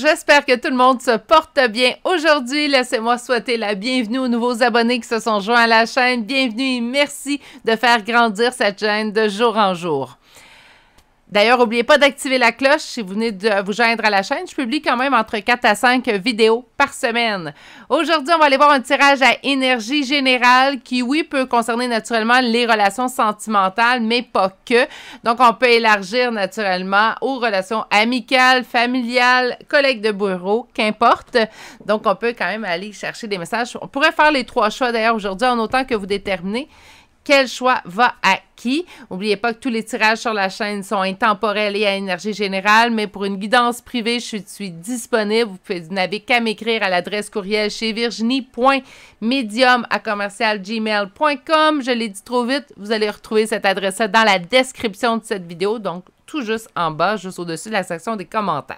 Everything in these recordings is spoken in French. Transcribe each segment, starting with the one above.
J'espère que tout le monde se porte bien aujourd'hui. Laissez-moi souhaiter la bienvenue aux nouveaux abonnés qui se sont joints à la chaîne. Bienvenue et merci de faire grandir cette chaîne de jour en jour. D'ailleurs, n'oubliez pas d'activer la cloche si vous venez de vous joindre à la chaîne. Je publie quand même entre 4 à 5 vidéos par semaine. Aujourd'hui, on va aller voir un tirage à énergie générale qui, oui, peut concerner naturellement les relations sentimentales, mais pas que. Donc, on peut élargir naturellement aux relations amicales, familiales, collègues de bureau, qu'importe. Donc, on peut quand même aller chercher des messages. On pourrait faire les trois choix d'ailleurs aujourd'hui en autant que vous déterminez quel choix va à N'oubliez pas que tous les tirages sur la chaîne sont intemporels et à énergie générale, mais pour une guidance privée, je suis disponible. Vous, n'avez qu'à m'écrire à l'adresse courriel chez virginie.medium à gmail.com. Je l'ai dit trop vite, vous allez retrouver cette adresse là dans la description de cette vidéo, donc tout juste en bas, juste au-dessus de la section des commentaires.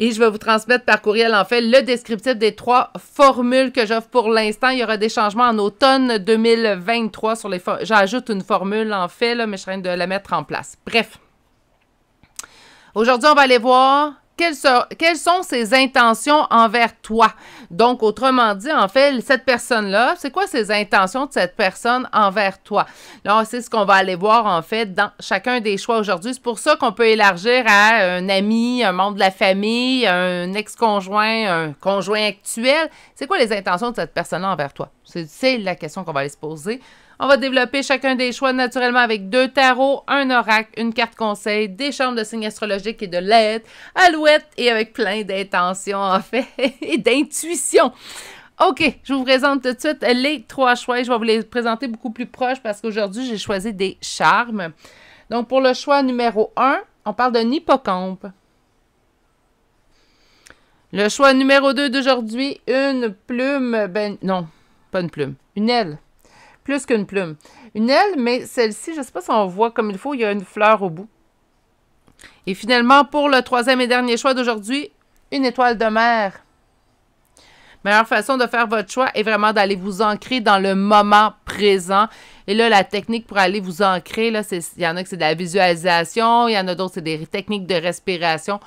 Et je vais vous transmettre par courriel, en fait, le descriptif des trois formules que j'offre pour l'instant. Il y aura des changements en automne 2023 sur les... J'ajoute une formule, en fait, mais je train de la mettre en place. Bref. Aujourd'hui, on va aller voir quelles, sont ses intentions envers toi? Donc, autrement dit, en fait, cette personne-là, c'est quoi ses intentions de cette personne envers toi? Là, c'est ce qu'on va aller voir, en fait, dans chacun des choix aujourd'hui. C'est pour ça qu'on peut élargir à un ami, un membre de la famille, un ex-conjoint, un conjoint actuel. C'est quoi les intentions de cette personne-là envers toi? C'est la question qu'on va aller se poser on va développer chacun des choix naturellement avec deux tarots, un oracle, une carte conseil, des chambres de signes astrologiques et de lettres, alouette et avec plein d'intentions en fait et d'intuition. OK, je vous présente tout de suite les trois choix. Je vais vous les présenter beaucoup plus proches parce qu'aujourd'hui, j'ai choisi des charmes. Donc, pour le choix numéro 1, on parle d'un hippocampe. Le choix numéro 2 d'aujourd'hui, une plume, ben non, pas une plume, une aile plus qu'une plume. Une aile, mais celle-ci, je ne sais pas si on voit comme il faut, il y a une fleur au bout. Et finalement, pour le troisième et dernier choix d'aujourd'hui, une étoile de mer. Meilleure façon de faire votre choix est vraiment d'aller vous ancrer dans le moment présent. Et là, la technique pour aller vous ancrer, il y en a que c'est de la visualisation, il y en a d'autres, c'est des techniques de respiration.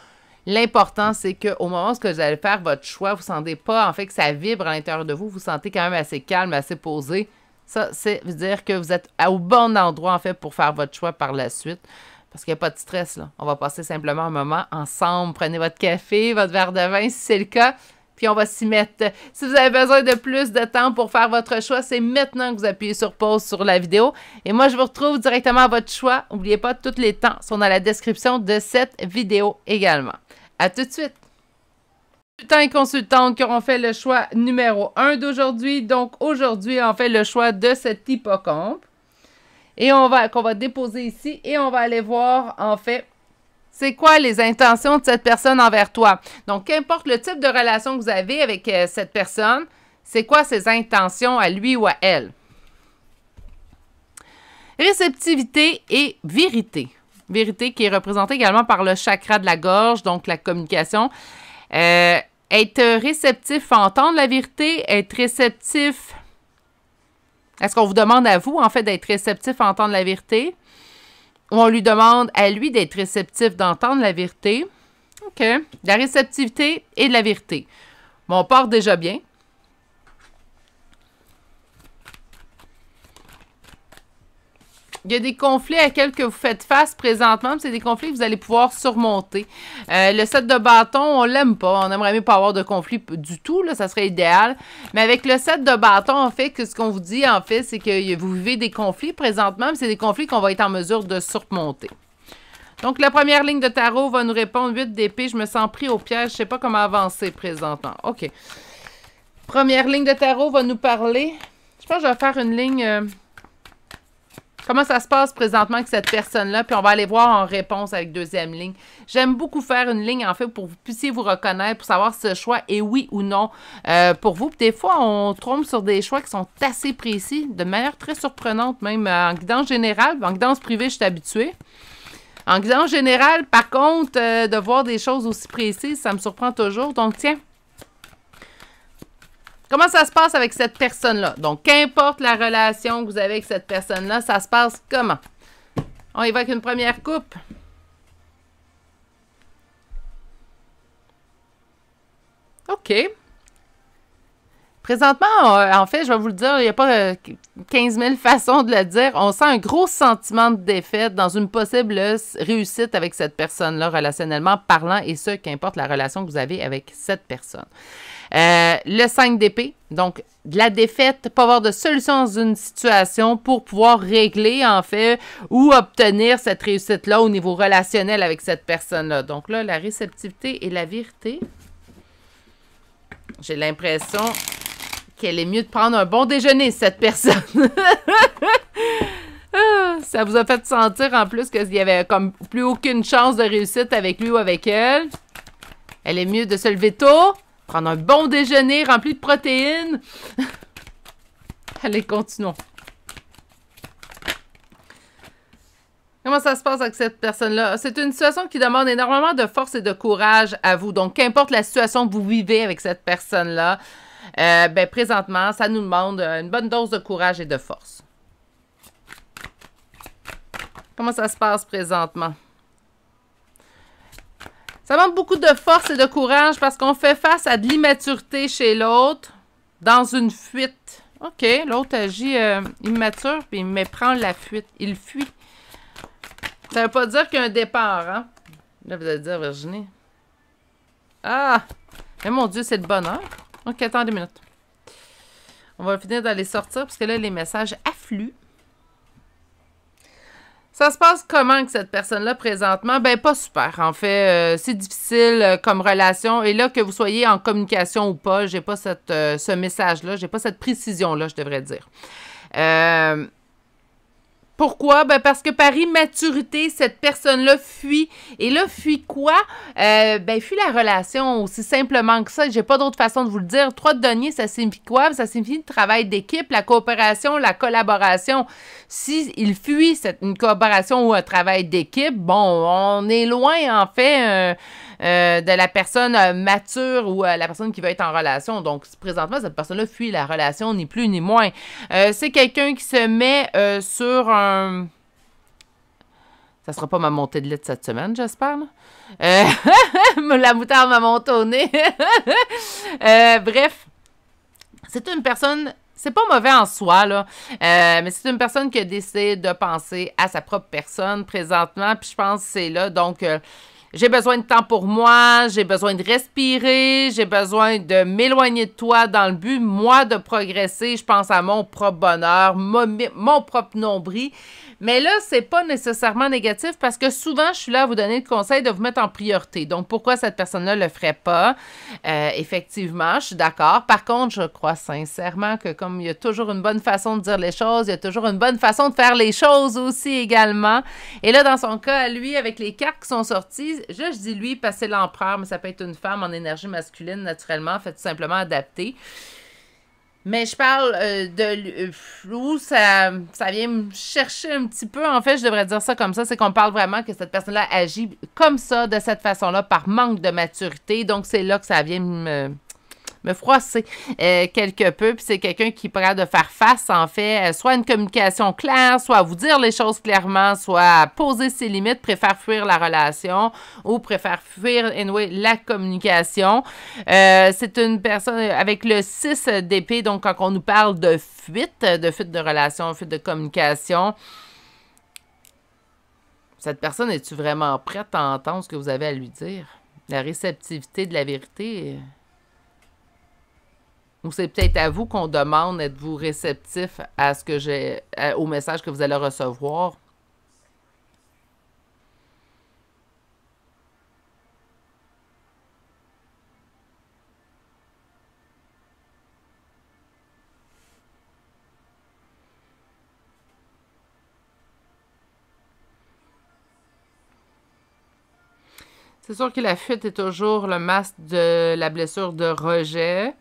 L'important, c'est qu'au moment où vous allez faire votre choix, vous ne sentez pas en fait que ça vibre à l'intérieur de vous, vous sentez quand même assez calme, assez posé. Ça, c'est vous dire que vous êtes au bon endroit, en fait, pour faire votre choix par la suite. Parce qu'il n'y a pas de stress, là. On va passer simplement un moment ensemble. Prenez votre café, votre verre de vin, si c'est le cas puis on va s'y mettre. Si vous avez besoin de plus de temps pour faire votre choix, c'est maintenant que vous appuyez sur pause sur la vidéo. Et moi, je vous retrouve directement à votre choix. N'oubliez pas, tous les temps sont dans la description de cette vidéo également. À tout de suite! et consultante qui auront fait le choix numéro un d'aujourd'hui. Donc aujourd'hui, on fait le choix de cet hippocampe. Et on va, qu'on va déposer ici et on va aller voir en fait c'est quoi les intentions de cette personne envers toi. Donc qu'importe le type de relation que vous avez avec euh, cette personne, c'est quoi ses intentions à lui ou à elle. Réceptivité et vérité. Vérité qui est représentée également par le chakra de la gorge, donc la communication. Euh, être réceptif à entendre la vérité, être réceptif. Est-ce qu'on vous demande à vous, en fait, d'être réceptif à entendre la vérité? Ou on lui demande à lui d'être réceptif d'entendre la vérité? OK. La réceptivité et de la vérité. Bon, on part déjà bien. Il y a des conflits à que vous faites face présentement, c'est des conflits que vous allez pouvoir surmonter. Euh, le set de bâton, on l'aime pas. On aimerait mieux pas avoir de conflit du tout, là, ça serait idéal. Mais avec le set de bâton, en fait, que ce qu'on vous dit, en fait, c'est que vous vivez des conflits présentement, c'est des conflits qu'on va être en mesure de surmonter. Donc, la première ligne de tarot va nous répondre 8 d'épée. Je me sens pris au piège. Je sais pas comment avancer présentement. OK. Première ligne de tarot va nous parler. Je pense que je vais faire une ligne... Euh, comment ça se passe présentement avec cette personne-là, puis on va aller voir en réponse avec deuxième ligne. J'aime beaucoup faire une ligne, en fait, pour que vous puissiez vous reconnaître, pour savoir si ce choix est oui ou non euh, pour vous. des fois, on trompe sur des choix qui sont assez précis, de manière très surprenante, même euh, en guidance générale. En guidance privée, je suis habituée. En guidance générale, par contre, euh, de voir des choses aussi précises, ça me surprend toujours. Donc, tiens, Comment ça se passe avec cette personne-là? Donc, qu'importe la relation que vous avez avec cette personne-là, ça se passe comment? On évoque une première coupe. OK. Présentement, euh, en fait, je vais vous le dire, il n'y a pas 15 euh, 000 façons de le dire. On sent un gros sentiment de défaite dans une possible réussite avec cette personne-là, relationnellement parlant, et ce, qu'importe la relation que vous avez avec cette personne. Euh, le 5 d'épée, donc de la défaite, pas avoir de solution dans une situation pour pouvoir régler en fait ou obtenir cette réussite-là au niveau relationnel avec cette personne-là. Donc là, la réceptivité et la vérité. J'ai l'impression qu'elle est mieux de prendre un bon déjeuner, cette personne. Ah, ça vous a fait sentir en plus qu'il n'y avait comme plus aucune chance de réussite avec lui ou avec elle. Elle est mieux de se lever tôt, prendre un bon déjeuner rempli de protéines. Allez, continuons. Comment ça se passe avec cette personne-là? C'est une situation qui demande énormément de force et de courage à vous. Donc, qu'importe la situation que vous vivez avec cette personne-là, euh, ben, présentement, ça nous demande une bonne dose de courage et de force. Comment ça se passe présentement? Ça demande beaucoup de force et de courage parce qu'on fait face à de l'immaturité chez l'autre dans une fuite. OK, l'autre agit euh, immature puis il prend la fuite. Il fuit. Ça ne veut pas dire qu'il y a un départ, hein? Là, vous allez dire, Virginie. Ah! Mais mon Dieu, c'est le bonheur. OK, attendez une minutes. On va finir d'aller sortir parce que là, les messages affluent. Ça se passe comment que cette personne-là présentement? Ben, pas super. En fait, euh, c'est difficile euh, comme relation. Et là, que vous soyez en communication ou pas, j'ai pas cette, euh, ce message-là, j'ai pas cette précision-là, je devrais dire. Euh, pourquoi? Ben parce que par immaturité, cette personne-là fuit. Et là, fuit quoi? Euh, ben, fuit la relation aussi simplement que ça. J'ai pas d'autre façon de vous le dire. Trois deniers, ça signifie quoi? Ça signifie le travail d'équipe, la coopération, la collaboration. S'il il fuit c'est une coopération ou un travail d'équipe, bon, on est loin, en fait, euh, de la personne euh, mature ou euh, la personne qui va être en relation. Donc, présentement, cette personne-là fuit la relation, ni plus ni moins. c'est quelqu'un qui se met sur un... Ça sera pas ma montée de lait cette semaine, j'espère. la moutarde m'a monté bref, c'est une personne c'est pas mauvais en soi, là. mais c'est une personne qui a décidé de penser à sa propre personne présentement. Puis je pense que c'est là. Donc, j'ai besoin de temps pour moi, j'ai besoin de respirer, j'ai besoin de m'éloigner de toi dans le but, moi, de progresser. Je pense à mon propre bonheur, mon, propre nombril. Mais là, c'est pas nécessairement négatif parce que souvent, je suis là à vous donner le conseil de vous mettre en priorité. Donc, pourquoi cette personne-là le ferait pas? Euh, effectivement, je suis d'accord. Par contre, je crois sincèrement que comme il y a toujours une bonne façon de dire les choses, il y a toujours une bonne façon de faire les choses aussi également. Et là, dans son cas, lui, avec les cartes qui sont sorties, je, dis lui passer l'empereur, mais ça peut être une femme en énergie masculine naturellement, fait tout simplement adaptée. Mais je parle euh, de euh, flou, ça, ça vient me chercher un petit peu. En fait, je devrais dire ça comme ça. C'est qu'on parle vraiment que cette personne-là agit comme ça, de cette façon-là, par manque de maturité. Donc, c'est là que ça vient me, me froisser euh, quelque peu. Puis c'est quelqu'un qui pourra de faire face, en fait, euh, soit à une communication claire, soit à vous dire les choses clairement, soit à poser ses limites, préfère fuir la relation ou préfère fuir, anyway, la communication. Euh, c'est une personne avec le 6 d'épée, donc quand on nous parle de fuite, de fuite de relation, fuite de communication, cette personne, est tu vraiment prête à entendre ce que vous avez à lui dire? La réceptivité de la vérité ou c'est peut-être à vous qu'on demande êtes-vous réceptif à ce que j'ai au message que vous allez recevoir. C'est sûr que la fuite est toujours le masque de la blessure de rejet.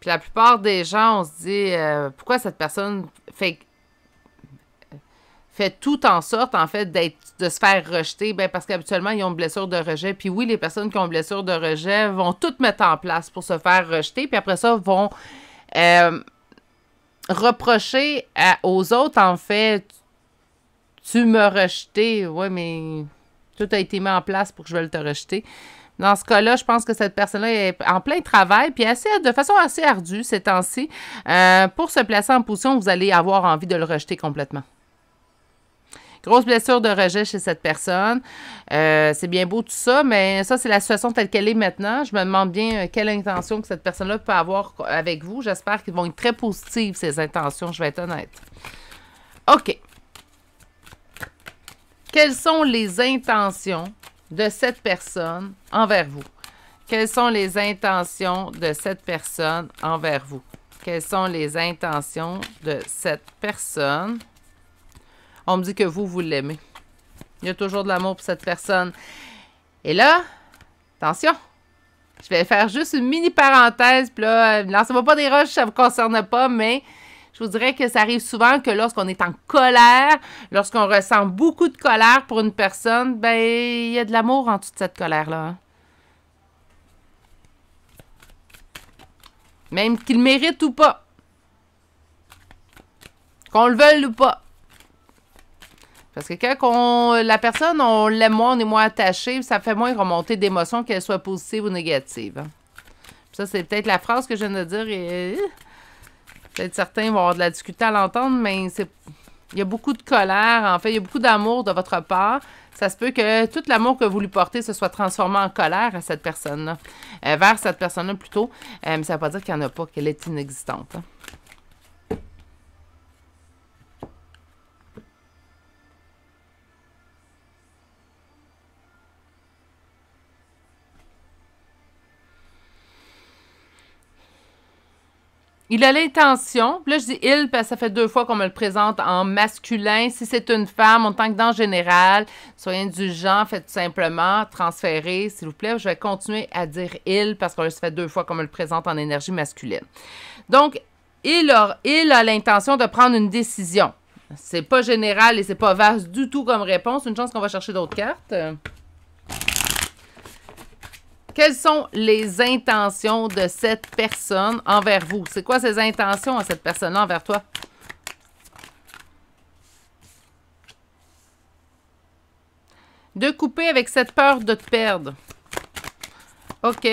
Puis la plupart des gens, on se dit euh, pourquoi cette personne fait fait tout en sorte, en fait, de se faire rejeter, Bien, parce qu'habituellement, ils ont une blessure de rejet. Puis oui, les personnes qui ont une blessure de rejet vont tout mettre en place pour se faire rejeter, puis après ça, vont euh, reprocher aux autres, en fait, tu me rejeté, Oui, mais tout a été mis en place pour que je veuille te rejeter. Dans ce cas-là, je pense que cette personne-là est en plein travail, puis assez, de façon assez ardue ces temps-ci. Euh, pour se placer en position, vous allez avoir envie de le rejeter complètement. Grosse blessure de rejet chez cette personne. Euh, c'est bien beau tout ça, mais ça, c'est la situation telle qu'elle est maintenant. Je me demande bien euh, quelle intention que cette personne-là peut avoir avec vous. J'espère qu'ils vont être très positives, ces intentions, je vais être honnête. OK. Quelles sont les intentions de cette personne envers vous? Quelles sont les intentions de cette personne envers vous? Quelles sont les intentions de cette personne? On me dit que vous, vous l'aimez. Il y a toujours de l'amour pour cette personne. Et là, attention, je vais faire juste une mini parenthèse. Puis là, euh, lancez va pas des roches, ça ne vous concerne pas, mais je vous dirais que ça arrive souvent que lorsqu'on est en colère, lorsqu'on ressent beaucoup de colère pour une personne, ben il y a de l'amour en toute cette colère-là. Hein. Même qu'il mérite ou pas. Qu'on le veuille ou pas. Parce que quand on, la personne, on l'aime moins, on est moins attaché, ça fait moins remonter d'émotions, qu'elles soient positives ou négatives. Hein. ça, c'est peut-être la phrase que je viens de dire. Euh, Peut-être certains vont avoir de la difficulté à l'entendre, mais il y a beaucoup de colère, en fait, il y a beaucoup d'amour de votre part. Ça se peut que tout l'amour que vous lui portez se soit transformé en colère à cette personne-là, euh, vers cette personne-là plutôt. Euh, mais ça ne veut pas dire qu'il n'y en a pas, qu'elle est inexistante. Hein. Il a l'intention, là je dis il parce que ça fait deux fois qu'on me le présente en masculin. Si c'est une femme, en tant que dans général, soyez indulgent, faites simplement transférer, s'il vous plaît. Je vais continuer à dire il parce que là, ça fait deux fois qu'on me le présente en énergie masculine. Donc, il a, il a l'intention de prendre une décision. C'est pas général et c'est pas vaste du tout comme réponse. Une chance qu'on va chercher d'autres cartes. Quelles sont les intentions de cette personne envers vous? C'est quoi ses intentions à cette personne-là envers toi? De couper avec cette peur de te perdre. OK.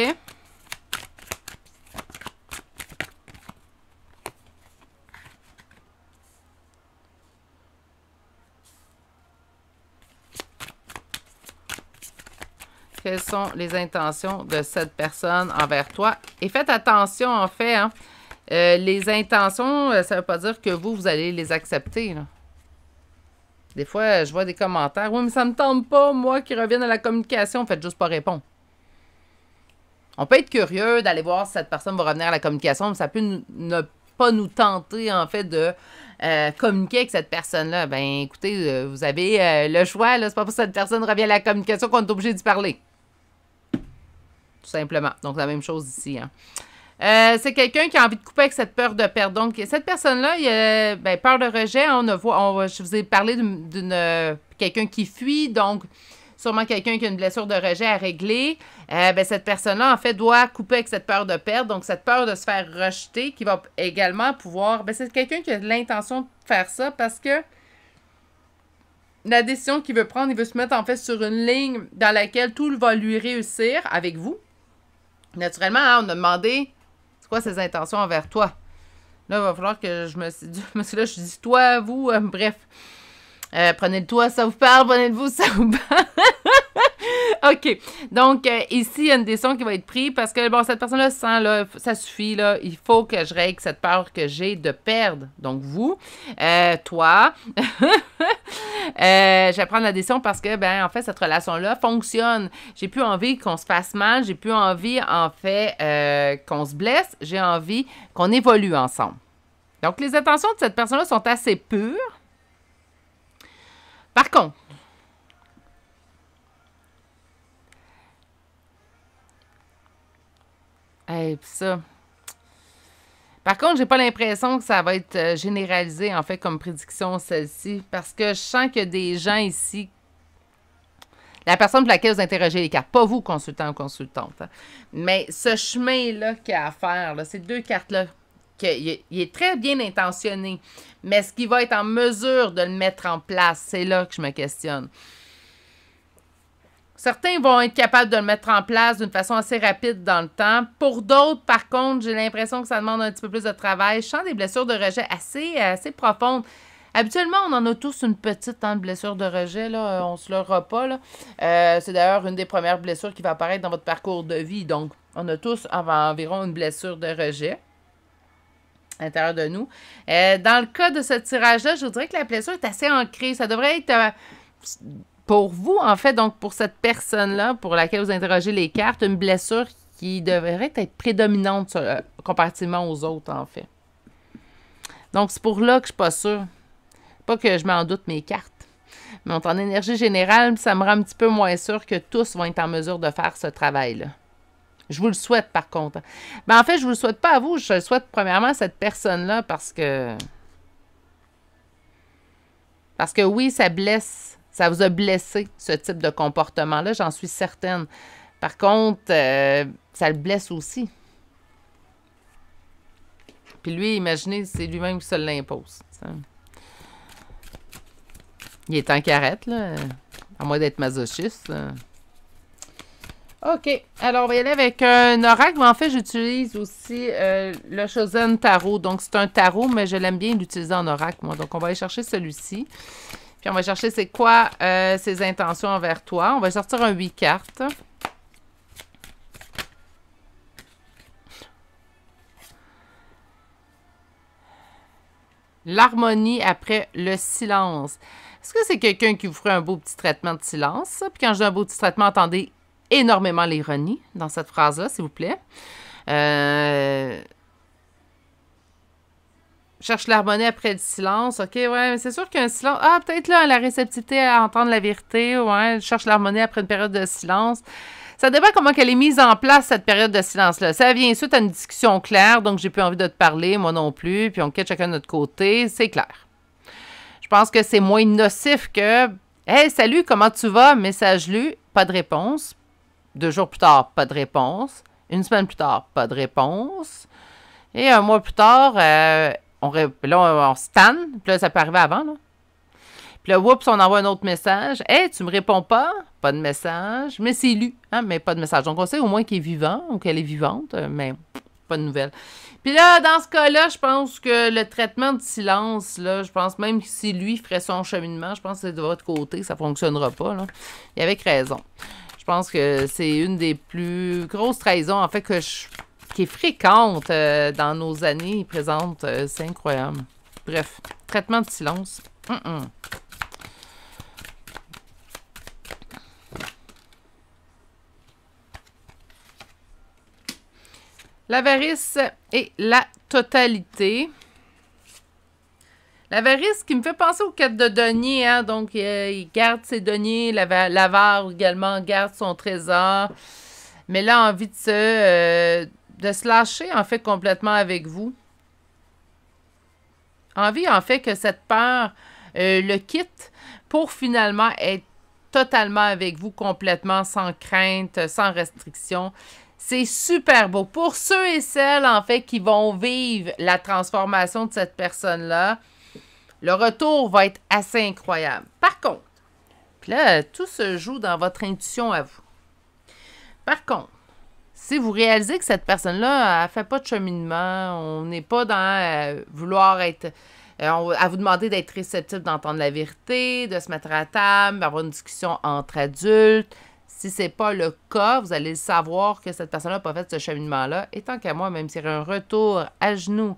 quelles sont les intentions de cette personne envers toi. Et faites attention, en fait, hein. euh, les intentions, euh, ça ne veut pas dire que vous, vous allez les accepter. Des fois, je vois des commentaires. Oui, mais ça ne me tente pas, moi, qui reviennent à la communication. Faites juste pas répondre. On peut être curieux d'aller voir si cette personne va revenir à la communication, mais ça peut ne pas nous tenter, en fait, de euh, communiquer avec cette personne-là. Ben, écoutez, vous avez le choix. C'est pas pour que cette personne revient à la communication qu'on est obligé d'y parler tout simplement. Donc, la même chose ici. Hein. Euh, c'est quelqu'un qui a envie de couper avec cette peur de perdre. Donc, cette personne-là, il a euh, ben, peur de rejet. on on, je vous ai parlé d'une euh, quelqu'un qui fuit, donc sûrement quelqu'un qui a une blessure de rejet à régler. Ben, cette personne-là, en fait, doit couper avec cette peur de perdre. Donc, cette peur de se faire rejeter qui va également pouvoir... Ben, c'est quelqu'un qui a l'intention de faire ça parce que la décision qu'il veut prendre, il veut se mettre en fait sur une ligne dans laquelle tout va lui réussir avec vous. Naturellement, hein, on a demandé c'est quoi ses intentions envers toi. Là, il va falloir que je me suis... Parce là, je dis toi, vous, euh, bref. Euh, prenez le toi, ça vous parle, prenez le vous, ça vous parle. OK. Donc, euh, ici, il y a une décision qui va être prise parce que, bon, cette personne-là sent, là, ça suffit, là, il faut que je règle cette peur que j'ai de perdre. Donc, vous, euh, toi, euh, je vais prendre la décision parce que, ben, en fait, cette relation-là fonctionne. J'ai plus envie qu'on se fasse mal, j'ai plus envie, en fait, qu'on se blesse, j'ai envie qu'on évolue ensemble. Donc, les intentions de cette personne-là sont assez pures. Par contre, Par contre, j'ai pas l'impression que ça va être euh, généralisé, en fait, comme prédiction, celle-ci, parce que je sens que des gens ici. La personne pour laquelle vous interrogez les cartes, pas vous, consultant ou consultante, hein, mais ce chemin-là qu'il y a à faire, ces deux cartes-là, il est très bien intentionné, mais ce qui va être en mesure de le mettre en place, c'est là que je me questionne. Certains vont être capables de le mettre en place d'une façon assez rapide dans le temps. Pour d'autres, par contre, j'ai l'impression que ça demande un petit peu plus de travail. Je sens des blessures de rejet assez, assez profondes. Habituellement, on en a tous une petite hein, blessure de rejet, là, euh, on se leurra pas. Euh, c'est d'ailleurs une des premières blessures qui va apparaître dans votre parcours de vie. Donc, on a tous environ une blessure de rejet à l'intérieur de nous. Euh, dans le cas de ce tirage-là, je vous dirais que la blessure est assez ancrée. Ça devrait être pour vous, en fait, donc pour cette personne-là, pour laquelle vous interrogez les cartes, une blessure qui devrait être prédominante euh, comparativement aux autres, en fait. Donc, c'est pour là que je ne suis pas sûre. Pas que je m'en doute mes cartes. Mais en énergie générale, ça me rend un petit peu moins sûr que tous vont être en mesure de faire ce travail-là. Je vous le souhaite, par contre. Mais ben, en fait, je ne vous le souhaite pas à vous. Je le souhaite premièrement à cette personne-là parce que... Parce que oui, ça blesse ça vous a blessé, ce type de comportement-là, j'en suis certaine. Par contre, euh, ça le blesse aussi. Puis lui, imaginez, c'est lui-même qui se l'impose. Il est en carrette, là. À moins d'être masochiste. OK. Alors, on va y aller avec un oracle. en fait, j'utilise aussi euh, le Chosen Tarot. Donc, c'est un tarot, mais je l'aime bien l'utiliser en oracle, moi. Donc, on va aller chercher celui-ci on va chercher c'est quoi euh, ses intentions envers toi. On va sortir un huit cartes. L'harmonie après le silence. Est-ce que c'est quelqu'un qui vous ferait un beau petit traitement de silence? Puis quand j'ai un beau petit traitement, attendez énormément l'ironie dans cette phrase-là, s'il vous plaît. Euh, Cherche l'harmonie après le silence. OK, ouais, mais c'est sûr qu'un silence. Ah, peut-être là, la réceptivité à entendre la vérité. Ouais, cherche l'harmonie après une période de silence. Ça dépend comment elle est mise en place, cette période de silence-là. Ça vient suite à une discussion claire, donc j'ai plus envie de te parler, moi non plus, puis on quitte chacun de notre côté, c'est clair. Je pense que c'est moins nocif que Hey, salut, comment tu vas? Message lu, pas de réponse. Deux jours plus tard, pas de réponse. Une semaine plus tard, pas de réponse. Et un mois plus tard, euh, on, là, on stan, puis ça peut arriver avant, là. Puis là, oups, on envoie un autre message. Hé, hey, tu me réponds pas? Pas de message. Mais c'est lu, hein, mais pas de message. Donc, on sait au moins qu'il est vivant ou qu'elle est vivante, euh, mais pas de nouvelles. Puis là, dans ce cas-là, je pense que le traitement de silence, là, je pense même que si lui ferait son cheminement, je pense que de votre côté, ça fonctionnera pas. Là. Il avait raison. Je pense que c'est une des plus grosses trahisons, en fait, que je qui est fréquente euh, dans nos années présente euh, c'est incroyable. Bref, traitement de silence. L'avarice et la totalité. L'avarice qui me fait penser aux quêtes de deniers, hein. donc euh, il garde ses deniers, l'avare également garde son trésor, mais là, envie de se, de se lâcher en fait complètement avec vous. Envie en fait que cette peur euh, le quitte pour finalement être totalement avec vous, complètement, sans crainte, sans restriction. C'est super beau. Pour ceux et celles, en fait, qui vont vivre la transformation de cette personne-là, le retour va être assez incroyable. Par contre, là, tout se joue dans votre intuition à vous. Par contre, si vous réalisez que cette personne-là, elle fait pas de cheminement, on n'est pas dans euh, vouloir être. Euh, à vous demander d'être réceptif, d'entendre la vérité, de se mettre à table, d'avoir une discussion entre adultes. Si c'est pas le cas, vous allez savoir que cette personne-là n'a pas fait ce cheminement-là. Et tant qu'à moi, même s'il y un retour à genoux,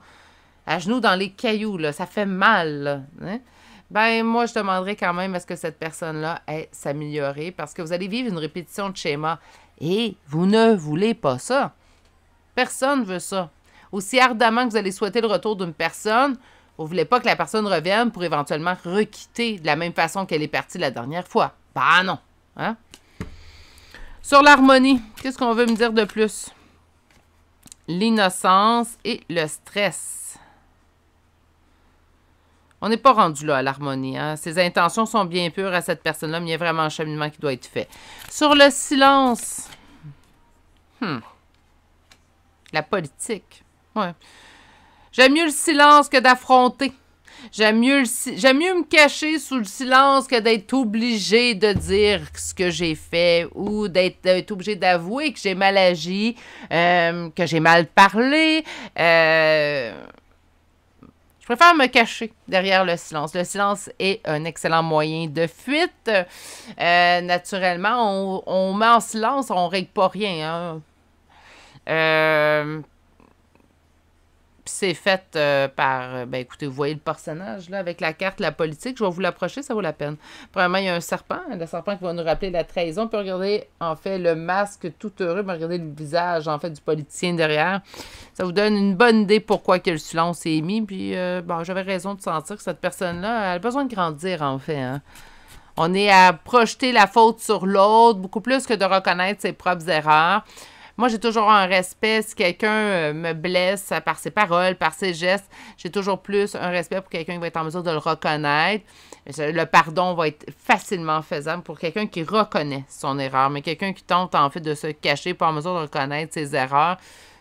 à genoux dans les cailloux, ça fait mal. Hein? ben moi, je demanderais quand même à ce que cette personne-là ait s'améliorer parce que vous allez vivre une répétition de schéma. Et vous ne voulez pas ça. Personne veut ça. Aussi ardemment que vous allez souhaiter le retour d'une personne, vous ne voulez pas que la personne revienne pour éventuellement requitter de la même façon qu'elle est partie la dernière fois. Bah non. Hein? Sur l'harmonie, qu'est-ce qu'on veut me dire de plus? L'innocence et le stress. On n'est pas rendu là à l'harmonie. Hein. Ses intentions sont bien pures à cette personne-là, mais il y a vraiment un cheminement qui doit être fait. Sur le silence. Hmm. La politique. Ouais. J'aime mieux le silence que d'affronter. J'aime mieux, j'aime mieux me cacher sous le silence que d'être obligé de dire ce que j'ai fait ou d'être obligé d'avouer que j'ai mal agi, euh, que j'ai mal parlé. Euh je préfère me cacher derrière le silence. Le silence est un excellent moyen de fuite. Euh, naturellement, on, met en silence, on ne règle pas rien. Hein. Euh, puis c'est fait euh, par, euh, ben écoutez, vous voyez le personnage là, avec la carte, la politique. Je vais vous l'approcher, ça vaut la peine. Premièrement, il y a un serpent, le serpent qui va nous rappeler la trahison. Puis regardez, en fait, le masque tout heureux, mais regardez le visage, en fait, du politicien derrière. Ça vous donne une bonne idée pourquoi que le silence est émis. Puis, euh, bon, j'avais raison de sentir que cette personne-là, elle a besoin de grandir, en fait. Hein. On est à projeter la faute sur l'autre, beaucoup plus que de reconnaître ses propres erreurs. Moi, j'ai toujours un respect si quelqu'un euh, me blesse par ses paroles, par ses gestes. J'ai toujours plus un respect pour quelqu'un qui va être en mesure de le reconnaître. Le pardon va être facilement faisable pour quelqu'un qui reconnaît son erreur, mais quelqu'un qui tente en fait de se cacher, pas en mesure de reconnaître ses erreurs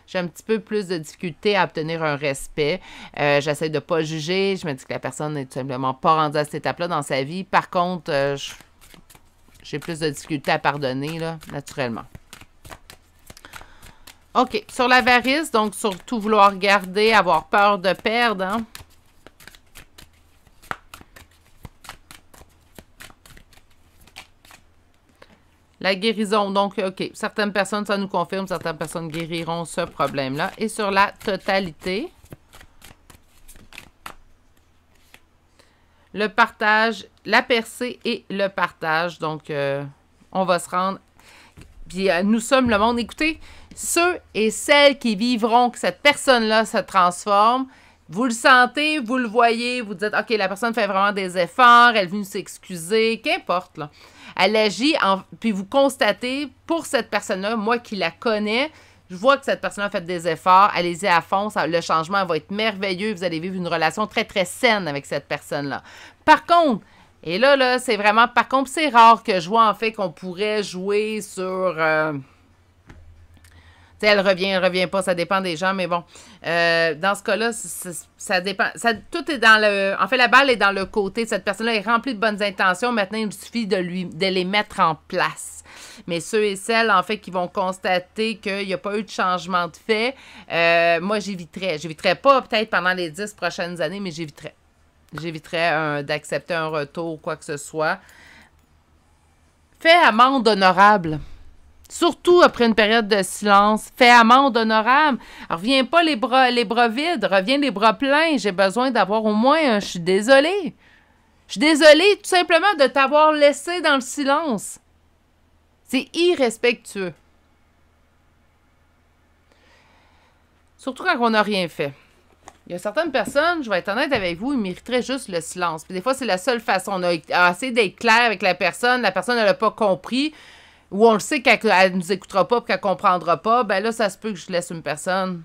j'ai un petit peu plus de difficulté à obtenir un respect. Euh, j'essaie de pas juger. Je me dis que la personne n'est tout simplement pas rendue à cette étape-là dans sa vie. Par contre, euh, j'ai plus de difficulté à pardonner, là, naturellement. OK. Sur l'avarice, donc sur tout vouloir garder, avoir peur de perdre. Hein. La guérison, donc, OK. Certaines personnes, ça nous confirme, certaines personnes guériront ce problème-là. Et sur la totalité, le partage, la percée et le partage. Donc, euh, on va se rendre. Puis, euh, nous sommes le monde. Écoutez, ceux et celles qui vivront que cette personne-là se transforme, vous le sentez, vous le voyez, vous dites, OK, la personne fait vraiment des efforts, elle vient s'excuser, qu'importe. Elle agit, puis vous constatez, pour cette personne-là, moi qui la connais, je vois que cette personne-là a fait des efforts, allez-y à fond, le changement va être merveilleux, vous allez vivre une relation très, très saine avec cette personne-là. Par contre, et là, là, c'est vraiment, par contre, c'est rare que je vois en fait qu'on pourrait jouer sur... Euh, elle revient, elle revient pas, ça dépend des gens, mais bon. Euh, dans ce cas-là, ça dépend. tout est dans le. En fait, la balle est dans le côté cette personne-là. est remplie de bonnes intentions. Maintenant, il suffit de, lui, de les mettre en place. Mais ceux et celles, en fait, qui vont constater qu'il n'y a pas eu de changement de fait, euh, moi, j'éviterais. J'éviterai pas peut-être pendant les dix prochaines années, mais j'éviterais. J'éviterais d'accepter un retour ou quoi que ce soit. Fait amende honorable. Surtout après une période de silence. Fais amende honorable. Reviens pas les bras, les bras vides. Reviens les bras pleins. J'ai besoin d'avoir au moins un. Je suis désolée. Je suis désolée tout simplement de t'avoir laissé dans le silence. C'est irrespectueux. Surtout quand on n'a rien fait. Il y a certaines personnes, je vais être honnête avec vous, ils mériteraient juste le silence. Puis des fois, c'est la seule façon. On a essayé d'être clair avec la personne, la personne n'a pas compris ou on le sait qu'elle ne nous écoutera pas et qu'elle comprendra pas, ben là, ça se peut que je laisse une personne.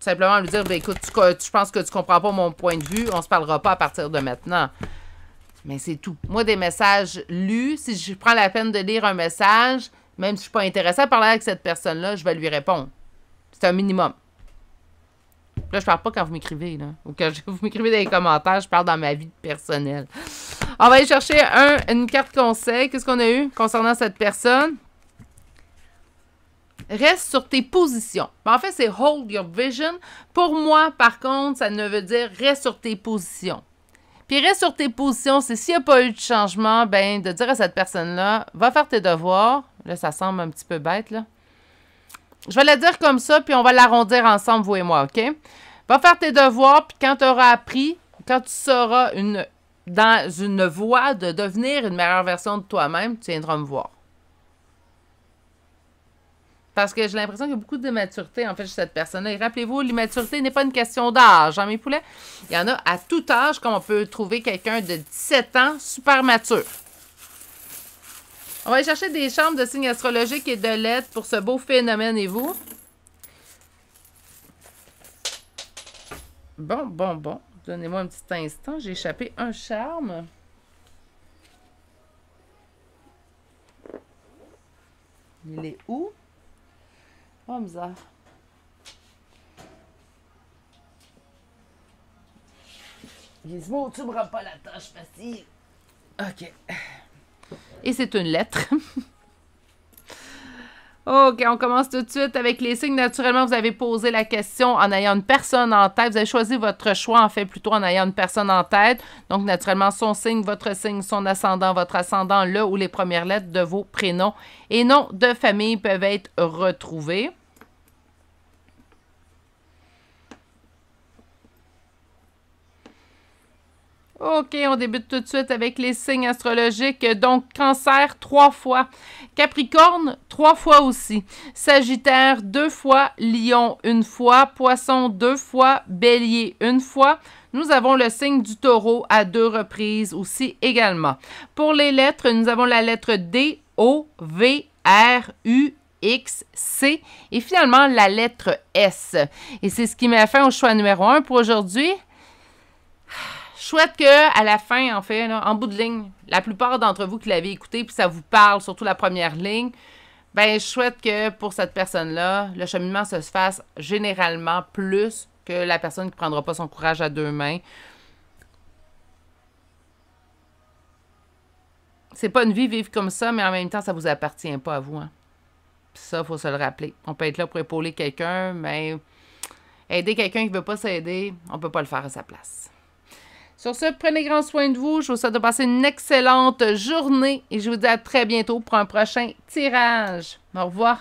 simplement lui dire, ben écoute, tu, je pense que tu comprends pas mon point de vue, on se parlera pas à partir de maintenant. Mais c'est tout. Moi, des messages lus, si je prends la peine de lire un message, même si je ne suis pas intéressé à parler avec cette personne-là, je vais lui répondre. C'est un minimum. Là, je parle pas quand vous m'écrivez, là. Ou quand vous m'écrivez dans les commentaires, je parle dans ma vie personnelle. On va aller chercher une carte conseil. Qu'est-ce qu'on a eu concernant cette personne? Reste sur tes positions. Ben, en fait, c'est hold your vision. Pour moi, par contre, ça ne veut dire reste sur tes positions. Puis reste sur tes positions. C'est s'il n'y a pas eu de changement, ben de dire à cette personne-là, va faire tes devoirs. Là, ça semble un petit peu bête, là. Je vais la dire comme ça, puis on va l'arrondir ensemble, vous et moi, OK? Va faire tes devoirs, puis quand tu auras appris, quand tu seras une, dans une voie de devenir une meilleure version de toi-même, tu viendras me voir. Parce que j'ai l'impression qu'il y a beaucoup de maturité, en fait, chez cette personne-là. Et rappelez-vous, l'immaturité n'est pas une question d'âge, hein, mes poulets? Il y en a à tout âge, comme on peut trouver quelqu'un de 17 ans super mature. On va aller chercher des chambres de signes astrologiques et de lettres pour ce beau phénomène et vous. Bon, bon, bon. Donnez-moi un petit instant. J'ai échappé un charme. Il est où? Oh, bizarre. Gizmo, tu me rends pas la tâche facile. OK. Et c'est une lettre. OK, on commence tout de suite avec les signes. Naturellement, vous avez posé la question en ayant une personne en tête. Vous avez choisi votre choix, en fait, plutôt en ayant une personne en tête. Donc, naturellement, son signe, votre signe, son ascendant, votre ascendant, le ou les premières lettres de vos prénoms et noms de famille peuvent être retrouvés. OK, on débute tout de suite avec les signes astrologiques. Donc, cancer trois fois, capricorne trois fois aussi, sagittaire deux fois, lion une fois, poisson deux fois, bélier une fois. Nous avons le signe du taureau à deux reprises aussi également. Pour les lettres, nous avons la lettre D, O, V, R, U, X, C et finalement la lettre S. Et c'est ce qui met fin au choix numéro un pour aujourd'hui. Chouette que, à la fin, en fait, en bout de ligne, la plupart d'entre vous qui l'avez écouté, puis ça vous parle, surtout la première ligne, ben, je souhaite que pour cette personne-là, le cheminement se fasse généralement plus que la personne qui prendra pas son courage à deux mains. C'est pas une vie vivre comme ça, mais en même temps, ça vous appartient pas à vous. Hein. Ça, faut se le rappeler. On peut être là pour épauler quelqu'un, mais aider quelqu'un qui veut pas s'aider, on peut pas le faire à sa place. Sur ce, prenez grand soin de vous. Je vous souhaite de passer une excellente journée et je vous dis à très bientôt pour un prochain tirage. Au revoir.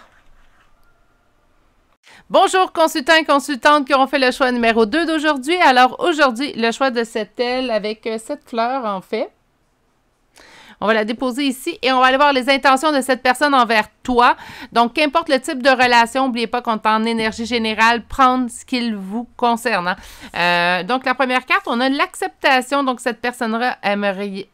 Bonjour consultants et consultantes qui ont fait le choix numéro 2 d'aujourd'hui. Alors aujourd'hui, le choix de cette aile avec euh, cette fleur en fait. On va la déposer ici et on va aller voir les intentions de cette personne envers toi. Donc, qu'importe le type de relation, n'oubliez pas qu'on est en énergie générale, prendre ce qu'il vous concerne. Hein. Euh, donc, la première carte, on a l'acceptation. Donc, cette personne-là aimerait,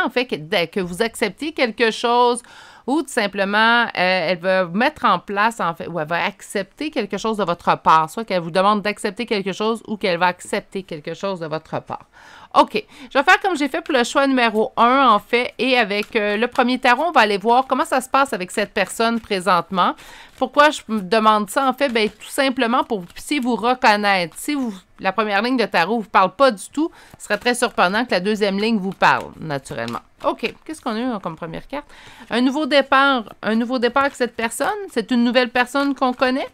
en fait que, vous acceptiez quelque chose ou tout simplement, euh, elle va mettre en place, en fait, ou elle va accepter quelque chose de votre part, soit qu'elle vous demande d'accepter quelque chose ou qu'elle va accepter quelque chose de votre part. OK. Je vais faire comme j'ai fait pour le choix numéro 1, en fait. Et avec euh, le premier tarot, on va aller voir comment ça se passe avec cette personne présentement. Pourquoi je me demande ça, en fait? Bien, tout simplement pour que vous puissiez vous reconnaître. Si vous, la première ligne de tarot ne vous parle pas du tout, ce serait très surprenant que la deuxième ligne vous parle, naturellement. OK. Qu'est-ce qu'on a hein, comme première carte? Un nouveau départ. Un nouveau départ avec cette personne. C'est une nouvelle personne qu'on connaît.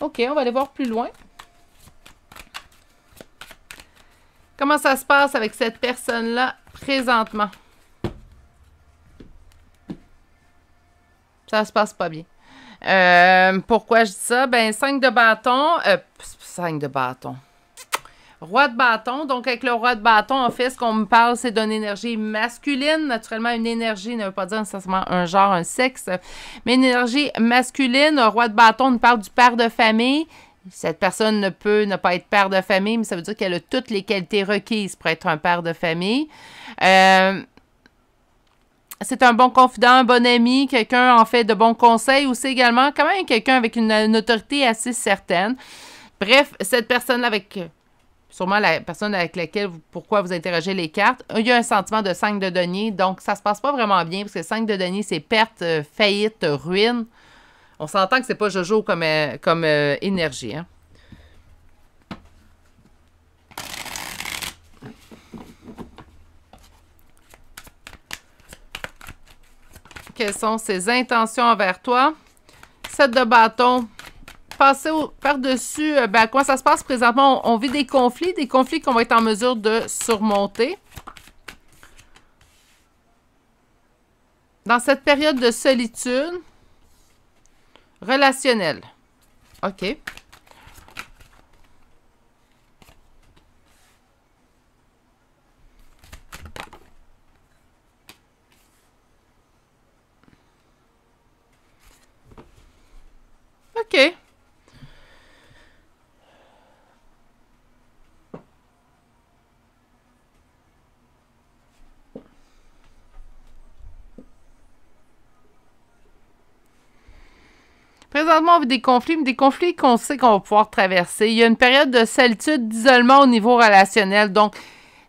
OK, on va aller voir plus loin. Comment ça se passe avec cette personne-là présentement? Ça se passe pas bien. Euh, pourquoi je dis ça? Ben, 5 de bâton. 5 euh, de bâton. Roi de bâton. Donc, avec le roi de bâton, en fait, ce qu'on me parle, c'est d'une énergie masculine. Naturellement, une énergie ne veut pas dire nécessairement un genre, un sexe, mais une énergie masculine. roi de bâton on parle du père de famille cette personne ne peut ne pas être père de famille, mais ça veut dire qu'elle a toutes les qualités requises pour être un père de famille. Euh, c'est un bon confident, un bon ami, quelqu'un en fait de bons conseils ou c'est également quand même quelqu'un avec une, autorité assez certaine. Bref, cette personne avec euh, sûrement la personne avec laquelle vous, pourquoi vous interrogez les cartes, il y a un sentiment de 5 de denier, donc ça se passe pas vraiment bien parce que 5 de denier, c'est perte, euh, faillite, ruine. On s'entend que c'est pas Jojo comme, euh, comme euh, énergie. Hein. Quelles sont ses intentions envers toi? Cette de bâton. Passer par-dessus, euh, ben, comment ça se passe présentement? on vit des conflits, des conflits qu'on va être en mesure de surmonter. Dans cette période de solitude, Relationnel. OK. OK. présentement, on a des conflits, mais des conflits qu'on sait qu'on va pouvoir traverser. Il y a une période de solitude, d'isolement au niveau relationnel. Donc,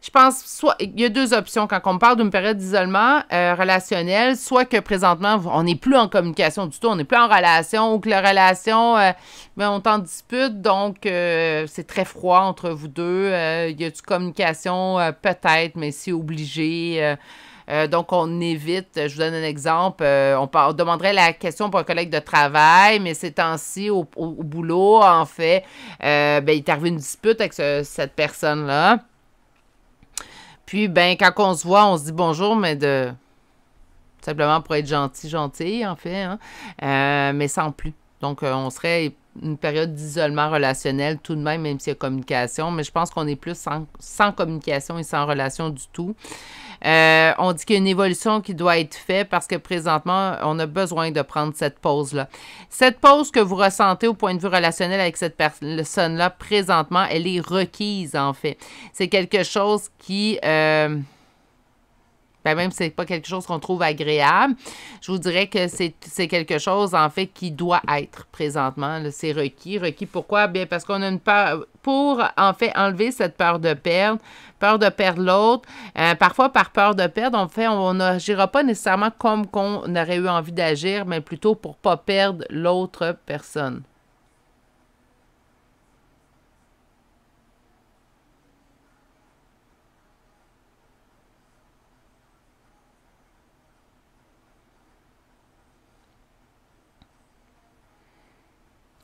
je pense, soit il y a deux options quand on parle d'une période d'isolement euh, relationnel, soit que présentement, on n'est plus en communication du tout, on n'est plus en relation, ou que la relation, mais euh, ben, on t'en dispute, donc euh, c'est très froid entre vous deux. Il y a du communication, peut-être, mais c'est obligé. Euh, donc, on évite, je vous donne un exemple, euh, on, demanderait la question pour un collègue de travail, mais ces temps-ci, au, boulot, en fait, euh, ben, il est arrivé une dispute avec cette personne-là. Puis, ben, quand on se voit, on se dit bonjour, mais de simplement pour être gentil, gentil, en fait, hein. mais sans plus. Donc, on serait une période d'isolement relationnel tout de même, même s'il y a communication, mais je pense qu'on est plus sans, communication et sans relation du tout. Euh, on dit qu'il y a une évolution qui doit être faite parce que présentement, on a besoin de prendre cette pause-là. Cette pause que vous ressentez au point de vue relationnel avec cette personne-là, présentement, elle est requise, en fait. C'est quelque chose qui... Euh, ben, même si c'est pas quelque chose qu'on trouve agréable, je vous dirais que c'est quelque chose en fait qui doit être présentement. C'est requis. Requis pourquoi? Bien parce qu'on a une peur pour en fait enlever cette peur de perdre, peur de perdre l'autre. Euh, parfois, par peur de perdre, on fait, on n'agira pas nécessairement comme qu'on aurait eu envie d'agir, mais plutôt pour pas perdre l'autre personne.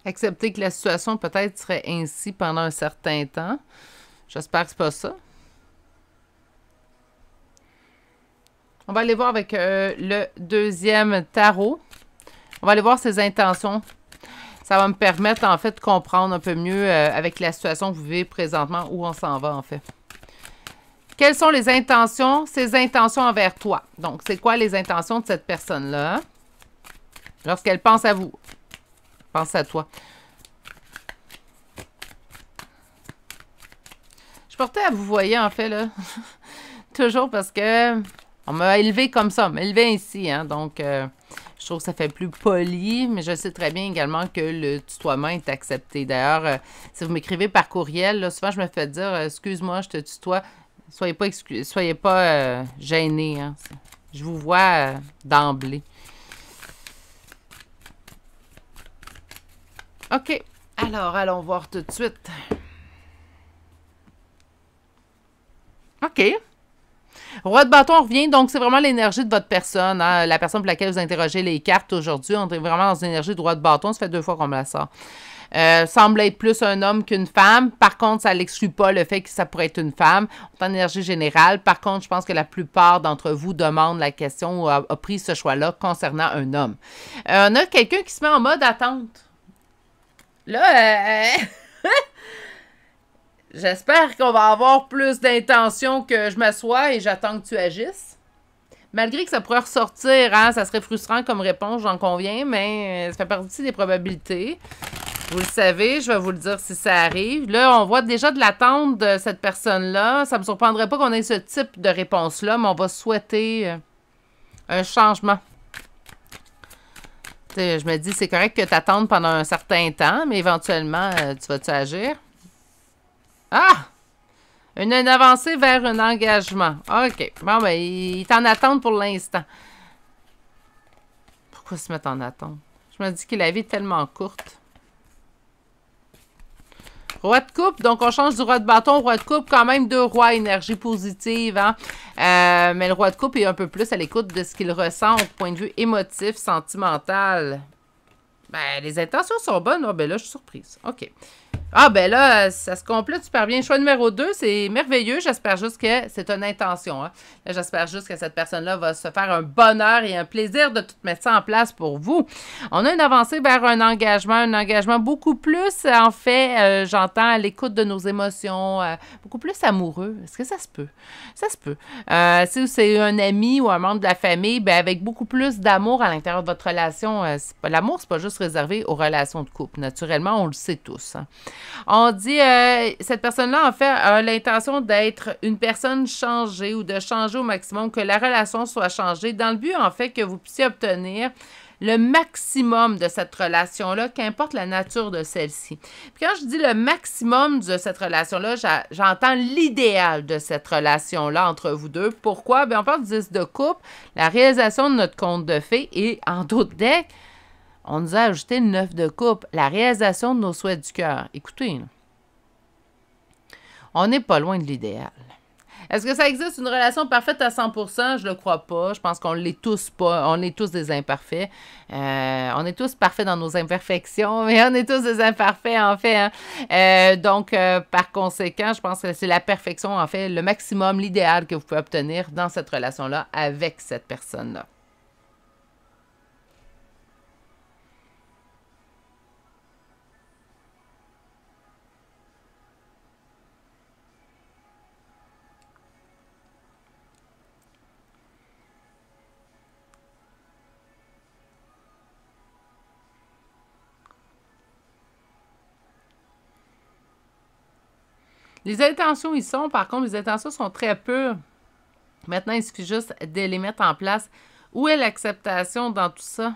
Accepter que la situation peut-être serait ainsi pendant un certain temps. J'espère que c'est pas ça. On va aller voir avec euh, le deuxième tarot. On va aller voir ses intentions. Ça va me permettre, en fait, de comprendre un peu mieux euh, avec la situation que vous vivez présentement, où on s'en va, en fait. Quelles sont les intentions, ses intentions envers toi? Donc, c'est quoi les intentions de cette personne-là lorsqu'elle pense à vous? Pense à toi. Je portais à vous voyez, en fait, là. Toujours parce que on m'a élevé comme ça, on m'a élevé ainsi, hein. Donc, euh, je trouve que ça fait plus poli, mais je sais très bien également que le tutoiement est accepté. D'ailleurs, euh, si vous m'écrivez par courriel, souvent, je me fais dire euh, Excuse-moi, je te tutoie. Soyez pas, soyez pas gêné. Hein. Je vous vois d'emblée. OK. Alors, allons voir tout de suite. OK. Roi de bâton revient, donc c'est vraiment l'énergie de votre personne, hein. la personne pour laquelle vous interrogez les cartes aujourd'hui. On est vraiment dans une énergie de roi de bâton, ça fait deux fois qu'on me la sort. Euh, semble être plus un homme qu'une femme. Par contre, ça n'exclut pas le fait que ça pourrait être une femme. On est en énergie générale. Par contre, je pense que la plupart d'entre vous demandent la question ou a, pris ce choix-là concernant un homme. Euh, on a quelqu'un qui se met en mode attente. Là, euh, euh, j'espère qu'on va avoir plus d'intention que je m'assois et j'attends que tu agisses. Malgré que ça pourrait ressortir, hein, ça serait frustrant comme réponse, j'en conviens, mais euh, ça fait partie des probabilités. Vous le savez, je vais vous le dire si ça arrive. Là, on voit déjà de l'attente de cette personne-là. Ça ne me surprendrait pas qu'on ait ce type de réponse-là, mais on va souhaiter un changement je me dis, c'est correct que tu attendes pendant un certain temps, mais éventuellement, euh, tu vas-tu agir? Ah! Une, avancée vers un engagement. OK. Bon, ben, est t'en attendent pour l'instant. Pourquoi se mettre en attente? Je me dis que la vie est tellement courte. Roi de coupe, donc on change du roi de bâton au roi de coupe. Quand même deux rois énergie positive. Hein? Euh, mais le roi de coupe est un peu plus à l'écoute de ce qu'il ressent au point de vue émotif, sentimental. Ben, les intentions sont bonnes. Ah ben là, je suis surprise. OK. Ah ben là, ça se complète super bien. Choix numéro 2, c'est merveilleux. J'espère juste que c'est une intention. Hein. J'espère juste que cette personne-là va se faire un bonheur et un plaisir de tout mettre ça en place pour vous. On a une avancée vers un engagement, un engagement beaucoup plus, en fait, euh, j'entends, à l'écoute de nos émotions, euh, beaucoup plus amoureux. Est-ce que ça se peut? Ça se peut. Euh, si c'est un ami ou un membre de la famille, ben avec beaucoup plus d'amour à l'intérieur de votre relation. L'amour, c'est pas juste réservé aux relations de couple. Naturellement, on le sait tous. Hein. On dit, euh, cette personne-là, en fait, a l'intention d'être une personne changée ou de changer au maximum, que la relation soit changée, dans le but, en fait, que vous puissiez obtenir le maximum de cette relation-là, qu'importe la nature de celle-ci. Puis quand je dis le maximum de cette relation-là, j'entends l'idéal de cette relation-là entre vous deux. Pourquoi? Bien, on parle du 10 de couple, la réalisation de notre compte de fées et, en d'autres decks, on nous a ajouté une œuvre de coupe, la réalisation de nos souhaits du cœur. Écoutez, on n'est pas loin de l'idéal. Est-ce que ça existe une relation parfaite à 100 Je le crois pas. Je pense qu'on l'est tous pas. On est tous des imparfaits. Euh, on est tous parfaits dans nos imperfections, mais on est tous des imparfaits en fait. Hein. Euh, donc, euh, par conséquent, je pense que c'est la perfection en fait, le maximum, l'idéal que vous pouvez obtenir dans cette relation-là avec cette personne-là. Les intentions, ils sont, par contre, les intentions sont très pures. Maintenant, il suffit juste de les mettre en place. Où est l'acceptation dans tout ça?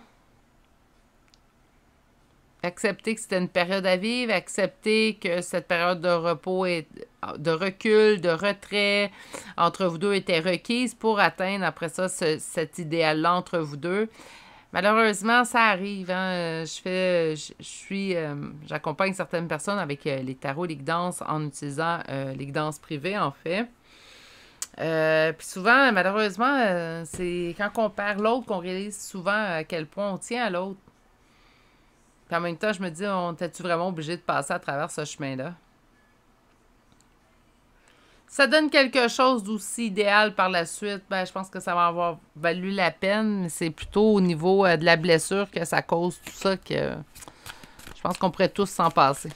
Accepter que c'était une période à vivre, accepter que cette période de repos, et de recul, de retrait entre vous deux était requise pour atteindre après ça cet idéal-là entre vous deux. Malheureusement, ça arrive. Hein. Euh, je fais, je, suis, euh, j'accompagne certaines personnes avec euh, les tarots, les danses en utilisant les danses privées en fait. Puis souvent, malheureusement, c'est quand on perd l'autre qu'on réalise souvent à quel point on tient à l'autre. Puis en même temps, je me dis, on était-tu vraiment obligé de passer à travers ce chemin-là? ça donne quelque chose d'aussi idéal par la suite, ben, je pense que ça va avoir valu la peine. Mais c'est plutôt au niveau euh, de la blessure que ça cause tout ça que je pense qu'on pourrait tous s'en passer.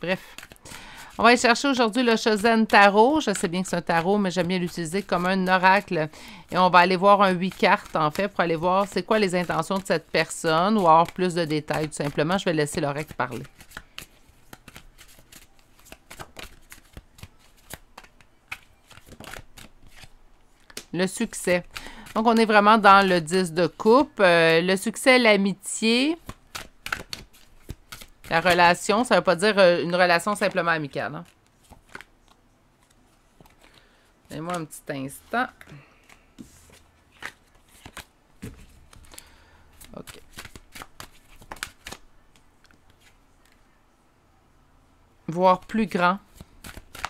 Bref. On va aller chercher aujourd'hui le Chosen Tarot. Je sais bien que c'est un tarot, mais j'aime bien l'utiliser comme un oracle. Et on va aller voir un huit cartes, en fait, pour aller voir c'est quoi les intentions de cette personne ou avoir plus de détails, tout simplement. Je vais laisser l'oracle parler. le succès. Donc, on est vraiment dans le 10 de coupe. Euh, le succès, l'amitié, la relation, ça ne veut pas dire euh, une relation simplement amicale. Hein? Donnez-moi un petit instant. OK. Voir plus grand,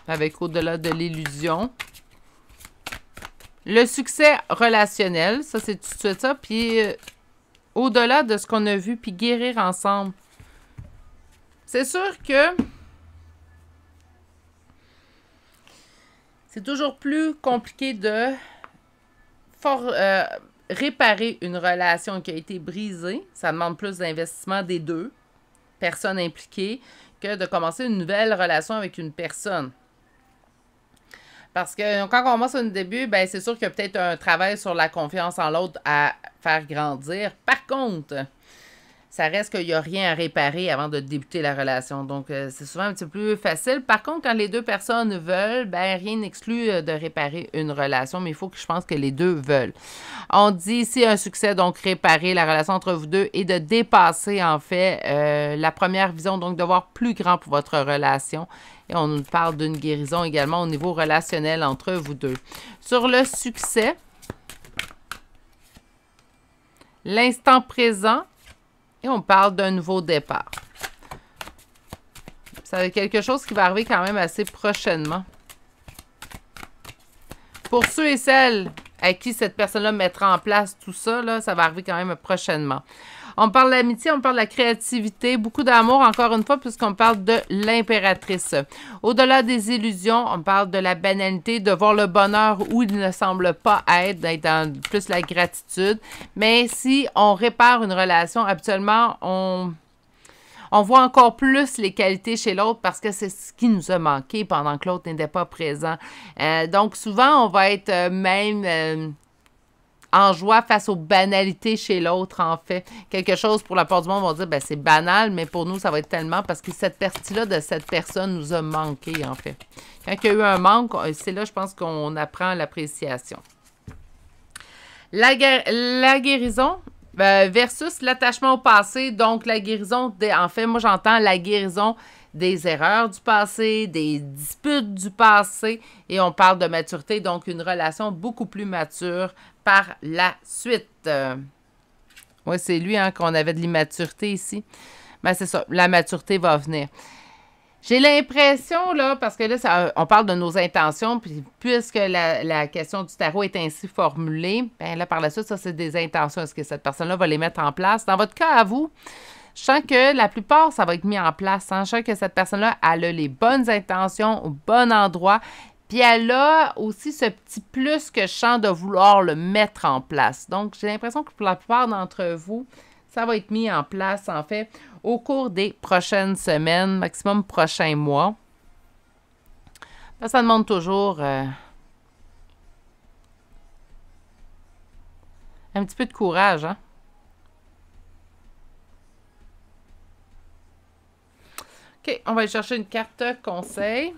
avec au-delà de l'illusion. Le succès relationnel, ça c'est tout de suite ça. Puis euh, au-delà de ce qu'on a vu, puis guérir ensemble. C'est sûr que c'est toujours plus compliqué de euh, réparer une relation qui a été brisée. Ça demande plus d'investissement des deux personnes impliquées que de commencer une nouvelle relation avec une personne. Parce que quand on commence au début, ben c'est sûr qu'il y a peut-être un travail sur la confiance en l'autre à faire grandir. Par contre, ça reste qu'il n'y a rien à réparer avant de débuter la relation. Donc, euh, c'est souvent un petit peu plus facile. Par contre, quand les deux personnes veulent, ben, rien n'exclut euh, de réparer une relation, mais il faut que je pense que les deux veulent. On dit ici un succès, donc réparer la relation entre vous deux et de dépasser, en fait, euh, la première vision, donc de voir plus grand pour votre relation. Et on nous parle d'une guérison également au niveau relationnel entre vous deux. Sur le succès, l'instant présent, on parle d'un nouveau départ. ça va être quelque chose qui va arriver quand même assez prochainement. Pour ceux et celles à qui cette personne-là mettra en place tout ça, ça va arriver quand même prochainement. On parle d'amitié, on parle de la créativité, beaucoup d'amour, encore une fois, puisqu'on parle de l'impératrice. Au-delà des illusions, on parle de la banalité, de voir le bonheur où il ne semble pas être, d'être dans plus la gratitude. Mais si on répare une relation, habituellement, on on voit encore plus les qualités chez l'autre parce que c'est ce qui nous a manqué pendant que l'autre n'était pas présent. Euh, donc souvent, on va être euh, même... Euh, en joie face aux banalités chez l'autre, en fait. Quelque chose, pour la part du monde, vont dire, ben, c'est banal, mais pour nous, ça va être tellement parce que cette partie-là de cette personne nous a manqué, en fait. Quand il y a eu un manque, c'est là, je pense, qu'on apprend l'appréciation. La, la guérison, euh, versus l'attachement au passé. Donc, la guérison, en fait, moi j'entends la guérison, des erreurs du passé, des disputes du passé, et on parle de maturité, donc une relation beaucoup plus mature par la suite. Oui, c'est lui hein, qu'on avait de l'immaturité ici. Mais ben, c'est ça, la maturité va venir. J'ai l'impression, là, parce que là, euh, on parle de nos intentions, puis puisque la, la, question du tarot est ainsi formulée, bien là, par la suite, ça, c'est des intentions. Est-ce que cette personne-là va les mettre en place? Dans votre cas, à vous, je sens que la plupart, ça va être mis en place. Hein. Je sens que cette personne-là, elle a les bonnes intentions au bon endroit. Puis elle a aussi ce petit plus que je sens de vouloir le mettre en place. Donc, j'ai l'impression que pour la plupart d'entre vous, ça va être mis en place, en fait, au cours des prochaines semaines, maximum prochains mois. ça demande toujours euh, un petit peu de courage, hein? OK, on va aller chercher une carte conseil.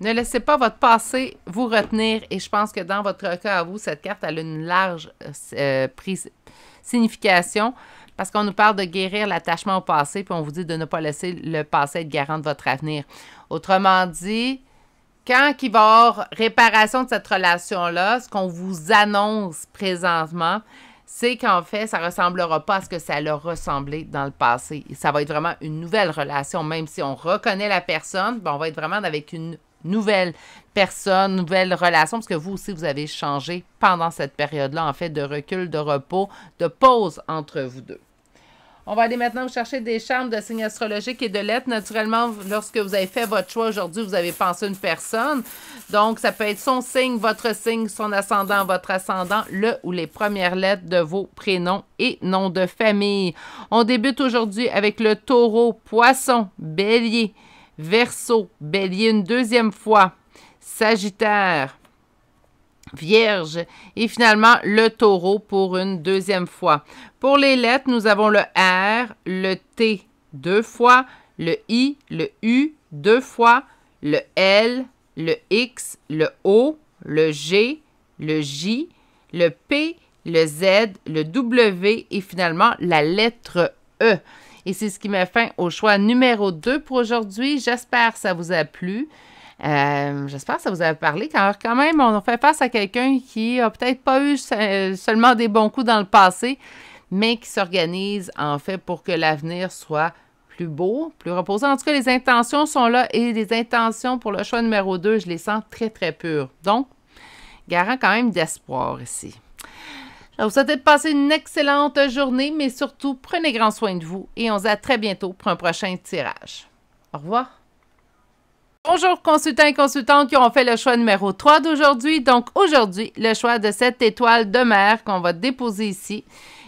Ne laissez pas votre passé vous retenir. Et je pense que dans votre cas à vous, cette carte a une large euh, euh, signification parce qu'on nous parle de guérir l'attachement au passé, puis on vous dit de ne pas laisser le passé être garant de votre avenir. Autrement dit, quand il va y avoir réparation de cette relation-là, ce qu'on vous annonce présentement, c'est qu'en fait, ça ressemblera pas à ce que ça leur ressemblait dans le passé. Et ça va être vraiment une nouvelle relation, même si on reconnaît la personne, ben, on va être vraiment avec une nouvelle personne, nouvelle relation, parce que vous aussi, vous avez changé pendant cette période-là, en fait, de recul, de repos, de pause entre vous deux. On va aller maintenant vous chercher des charmes de signes astrologiques et de lettres. Naturellement, lorsque vous avez fait votre choix aujourd'hui, vous avez pensé une personne. Donc, ça peut être son signe, votre signe, son ascendant, votre ascendant, le ou les premières lettres de vos prénoms et noms de famille. On débute aujourd'hui avec le taureau, poisson, bélier, verso, bélier une deuxième fois, sagittaire, Vierge et finalement le taureau pour une deuxième fois. Pour les lettres, nous avons le R, le T deux fois, le I, le U deux fois, le L, le X, le O, le G, le J, le P, le Z, le W et finalement la lettre E. Et c'est ce qui met fin au choix numéro 2 pour aujourd'hui. J'espère que ça vous a plu. Euh, j'espère que ça vous a parlé. Car quand même, on fait face à quelqu'un qui a peut-être pas eu euh, seulement des bons coups dans le passé, mais qui s'organise en fait pour que l'avenir soit plus beau, plus reposant. En tout cas, les intentions sont là et les intentions pour le choix numéro 2, je les sens très, très pures. Donc, garant quand même d'espoir ici. Je vous souhaite de passer une excellente journée, mais surtout, prenez grand soin de vous et on se dit à très bientôt pour un prochain tirage. Au revoir. Bonjour consultants et consultantes qui ont fait le choix numéro 3 d'aujourd'hui. Donc aujourd'hui, le choix de cette étoile de mer qu'on va déposer ici.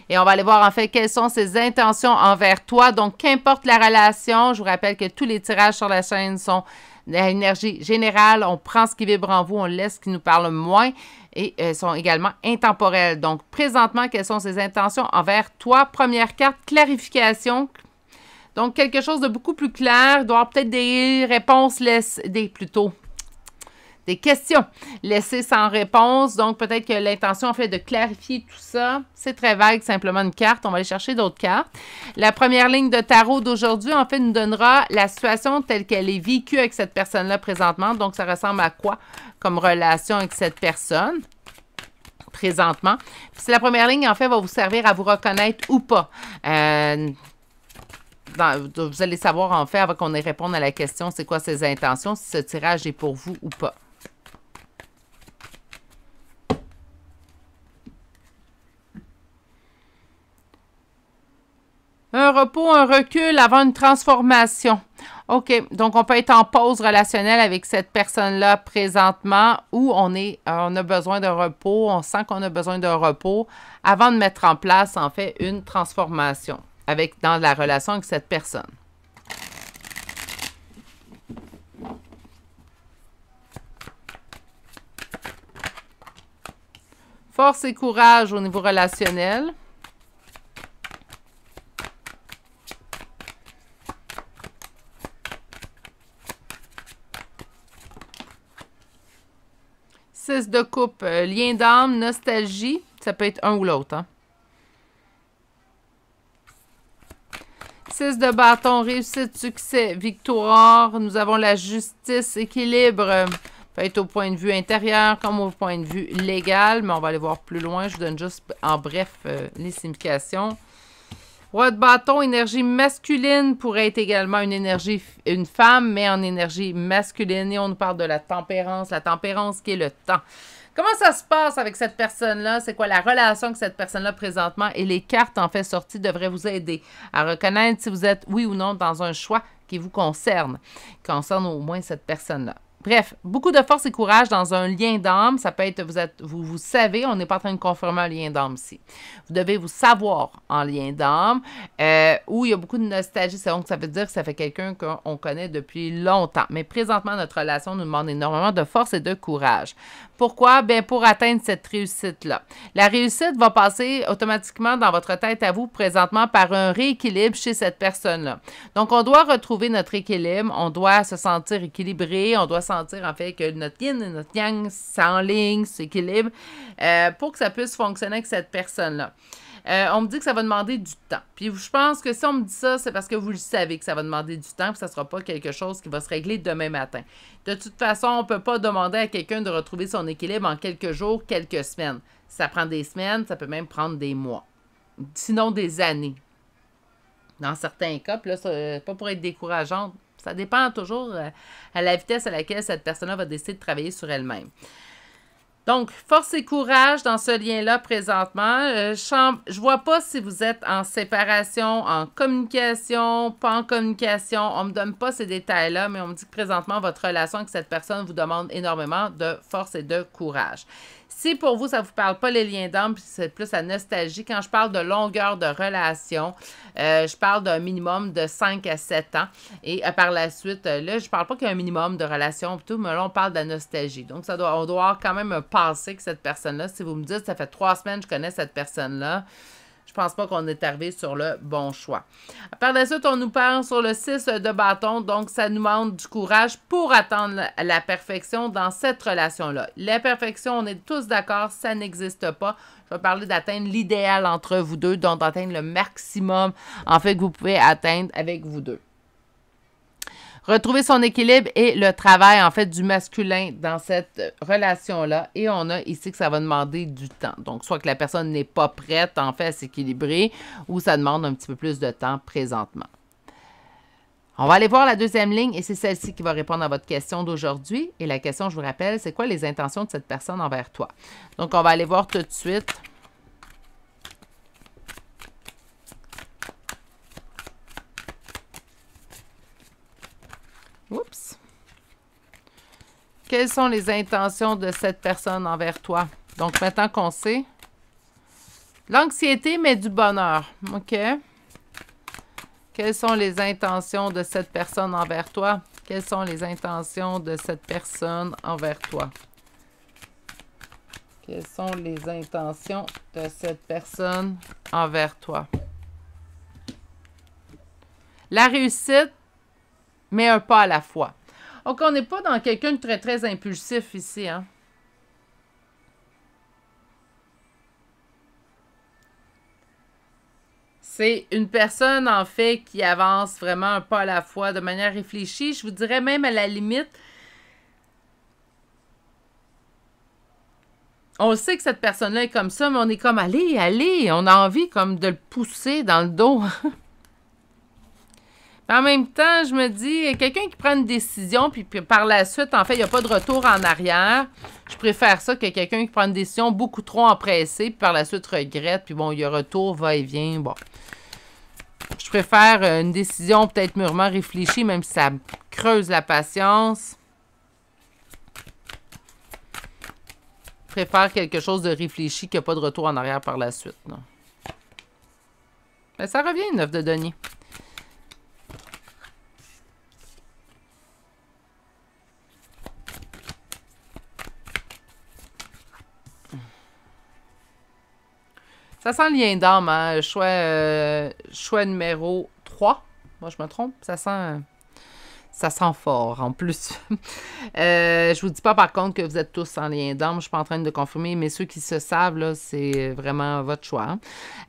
Et on va aller voir en fait quelles sont ses intentions envers toi. Donc qu'importe la relation, je vous rappelle que tous les tirages sur la chaîne sont d'énergie générale. On prend ce qui vibre en vous, on laisse ce qui nous parle moins et euh, sont également intemporels. Donc présentement, quelles sont ses intentions envers toi? Première carte, clarification. Donc, quelque chose de beaucoup plus clair. doit peut-être des réponses, laisse, des plutôt des questions laissées sans réponse. Donc, peut-être que l'intention, en fait, de clarifier tout ça. C'est très vague, simplement une carte. On va aller chercher d'autres cartes. La première ligne de tarot d'aujourd'hui, en fait, nous donnera la situation telle qu'elle est vécue avec cette personne-là présentement. Donc, ça ressemble à quoi comme relation avec cette personne? présentement. Puis la première ligne, en fait, va vous servir à vous reconnaître ou pas. Euh, vous allez savoir en fait avant qu'on ait répondu à la question c'est quoi ses intentions, si ce tirage est pour vous ou pas. Un repos, un recul avant une transformation. OK, donc on peut être en pause relationnelle avec cette personne-là présentement ou on, est, on a besoin d'un repos, on sent qu'on a besoin d'un repos avant de mettre en place en fait une transformation avec, dans la relation avec cette personne. Force et courage au niveau relationnel. Six de coupe, euh, lien d'âme, nostalgie, ça peut être un ou l'autre. Hein? Six de bâton, réussite, succès, victoire. Nous avons la justice, équilibre. Peut être au point de vue intérieur comme au point de vue légal, mais on va aller voir plus loin. Je vous donne juste en bref euh, les significations. Roi de bâton, énergie masculine pourrait être également une énergie, une femme, mais en énergie masculine. Et on nous parle de la tempérance, la tempérance qui est le temps. Comment ça se passe avec cette personne-là? C'est quoi la relation que cette personne-là présentement? Et les cartes, en fait, sorties devraient vous aider à reconnaître si vous êtes oui ou non dans un choix qui vous concerne, qui concerne au moins cette personne-là. Bref, beaucoup de force et courage dans un lien d'âme. Ça peut être, vous, êtes, vous, vous savez, on n'est pas en train de confirmer un lien d'âme ici. Vous devez vous savoir en lien d'âme. Euh, où il y a beaucoup de nostalgie, c'est donc ça veut dire que ça fait quelqu'un qu'on connaît depuis longtemps. Mais présentement, notre relation nous demande énormément de force et de courage. Pourquoi? Bien, pour atteindre cette réussite-là. La réussite va passer automatiquement dans votre tête à vous présentement par un rééquilibre chez cette personne-là. Donc, on doit retrouver notre équilibre, on doit se sentir équilibré, on doit sentir en fait que notre yin et notre yang s'enlignent, s'équilibrent euh, pour que ça puisse fonctionner avec cette personne-là. Euh, on me dit que ça va demander du temps. Puis je pense que si on me dit ça, c'est parce que vous le savez que ça va demander du temps, puis ça ne sera pas quelque chose qui va se régler demain matin. De toute façon, on ne peut pas demander à quelqu'un de retrouver son équilibre en quelques jours, quelques semaines. Ça prend des semaines, ça peut même prendre des mois, sinon des années. Dans certains cas, puis là, euh, pas pour être décourageant, ça dépend toujours euh, à la vitesse à laquelle cette personne-là va décider de travailler sur elle-même. Donc, force et courage dans ce lien-là présentement. Euh, je ne vois pas si vous êtes en séparation, en communication, pas en communication. On ne me donne pas ces détails-là, mais on me dit que présentement, votre relation avec cette personne vous demande énormément de force et de courage. Si pour vous, ça ne vous parle pas les liens d'âme, c'est plus la nostalgie, quand je parle de longueur de relation, euh, je parle d'un minimum de 5 à 7 ans. Et euh, par la suite, euh, là, je parle pas qu'un minimum de relation, mais là, on parle de nostalgie. Donc, ça doit, on doit avoir quand même un passé que cette personne-là. Si vous me dites, ça fait trois semaines que je connais cette personne-là, je pense pas qu'on est arrivé sur le bon choix. Par la suite, on nous parle sur le 6 de bâton. Donc, ça nous demande du courage pour atteindre la perfection dans cette relation-là. La perfection, on est tous d'accord, ça n'existe pas. Je vais parler d'atteindre l'idéal entre vous deux, donc d'atteindre le maximum, en fait, que vous pouvez atteindre avec vous deux retrouver son équilibre et le travail, en fait, du masculin dans cette relation-là. Et on a ici que ça va demander du temps. Donc, soit que la personne n'est pas prête, en fait, à s'équilibrer, ou ça demande un petit peu plus de temps présentement. On va aller voir la deuxième ligne et c'est celle-ci qui va répondre à votre question d'aujourd'hui. Et la question, je vous rappelle, c'est quoi les intentions de cette personne envers toi? Donc, on va aller voir tout de suite. Oups. Quelles sont les intentions de cette personne envers toi? Donc, maintenant qu'on sait. L'anxiété, met du bonheur. OK. Quelles sont les intentions de cette personne envers toi? Quelles sont les intentions de cette personne envers toi? Quelles sont les intentions de cette personne envers toi? La réussite mais un pas à la fois. Donc, on n'est pas dans quelqu'un de très, très impulsif ici. Hein? C'est une personne, en fait, qui avance vraiment un pas à la fois de manière réfléchie. Je vous dirais même à la limite, on sait que cette personne-là est comme ça, mais on est comme, allez, allez, on a envie comme de le pousser dans le dos. En même temps, je me dis, quelqu'un qui prend une décision, puis, par la suite, en fait, il n'y a pas de retour en arrière. Je préfère ça que quelqu'un qui prend une décision beaucoup trop empressée, puis par la suite regrette, puis bon, il y a retour, va et vient. Bon. Je préfère euh, une décision peut-être mûrement réfléchie, même si ça creuse la patience. Je préfère quelque chose de réfléchi qui a pas de retour en arrière par la suite. Mais ça revient, une œuvre de denier. Ça sent le lien d'âme, hein. euh, Choix, numéro 3. Moi, je me trompe. Ça sent ça sent fort en plus. Je euh, je vous dis pas par contre que vous êtes tous en lien d'âme, je suis pas en train de confirmer, mais ceux qui se savent, c'est vraiment votre choix. Hein.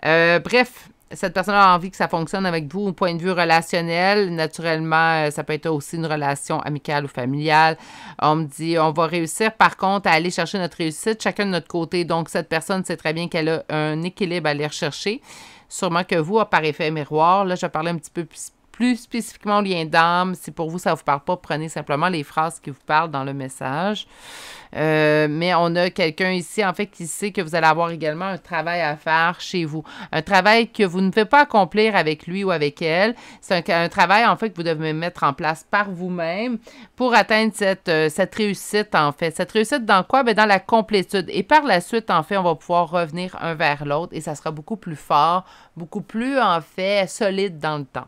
Euh, bref, cette personne a envie que ça fonctionne avec vous au point de vue relationnel. Naturellement, euh, ça peut être aussi une relation amicale ou familiale. On me dit, on va réussir par contre à aller chercher notre réussite chacun de notre côté. Donc, cette personne sait très bien qu'elle a un équilibre à aller rechercher. Sûrement que vous, par effet miroir, là, je vais parler un petit peu plus plus spécifiquement au lien d'âme, si pour vous ça ne vous parle pas, prenez simplement les phrases qui vous parlent dans le message. Euh, mais on a quelqu'un ici, en fait, qui sait que vous allez avoir également un travail à faire chez vous. Un travail que vous ne pouvez pas accomplir avec lui ou avec elle. C'est un, travail, en fait, que vous devez mettre en place par vous-même pour atteindre cette, euh, réussite, en fait. Cette réussite dans quoi? Bien, dans la complétude. Et par la suite, en fait, on va pouvoir revenir un vers l'autre et ça sera beaucoup plus fort, beaucoup plus, en fait, solide dans le temps.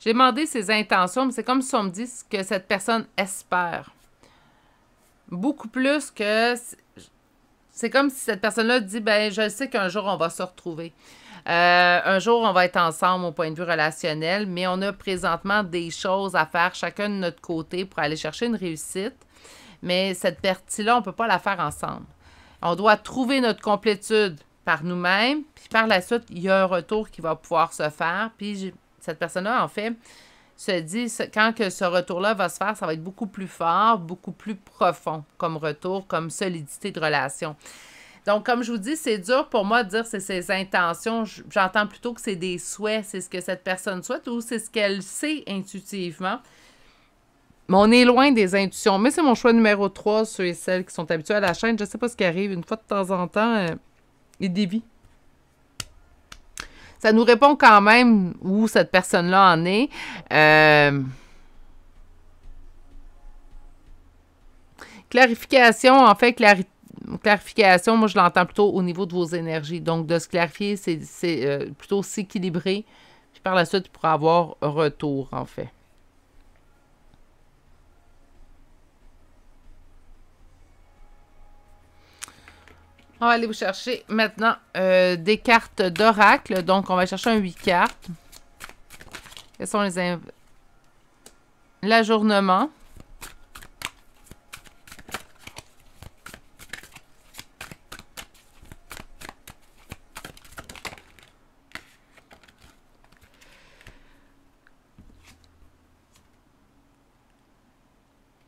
J'ai demandé ses intentions, mais c'est comme si on me dit ce que cette personne espère. Beaucoup plus que. C'est comme si cette personne-là dit ben, je sais qu'un jour on va se retrouver. Euh, un jour, on va être ensemble au point de vue relationnel, mais on a présentement des choses à faire chacun de notre côté pour aller chercher une réussite. Mais cette partie-là, on ne peut pas la faire ensemble. On doit trouver notre complétude par nous-mêmes, puis par la suite, il y a un retour qui va pouvoir se faire. Puis cette personne-là, en fait, se dit, quand que ce retour-là va se faire, ça va être beaucoup plus fort, beaucoup plus profond comme retour, comme solidité de relation. Donc, comme je vous dis, c'est dur pour moi de dire que c'est ses intentions. J'entends plutôt que c'est des souhaits, c'est ce que cette personne souhaite ou c'est ce qu'elle sait intuitivement. Mais on est loin des intuitions. Mais c'est mon choix numéro 3, ceux et celles qui sont habitués à la chaîne. Je ne sais pas ce qui arrive. Une fois de temps en temps, euh, il dévie ça nous répond quand même où cette personne-là en est. Euh, clarification, en fait, clarification, moi je l'entends plutôt au niveau de vos énergies. Donc de se clarifier, c'est euh, plutôt s'équilibrer. Puis par la suite, tu pourras avoir un retour, en fait. On va aller vous chercher maintenant euh, des cartes d'oracle. Donc, on va chercher un 8 cartes. Quels sont les... L'ajournement.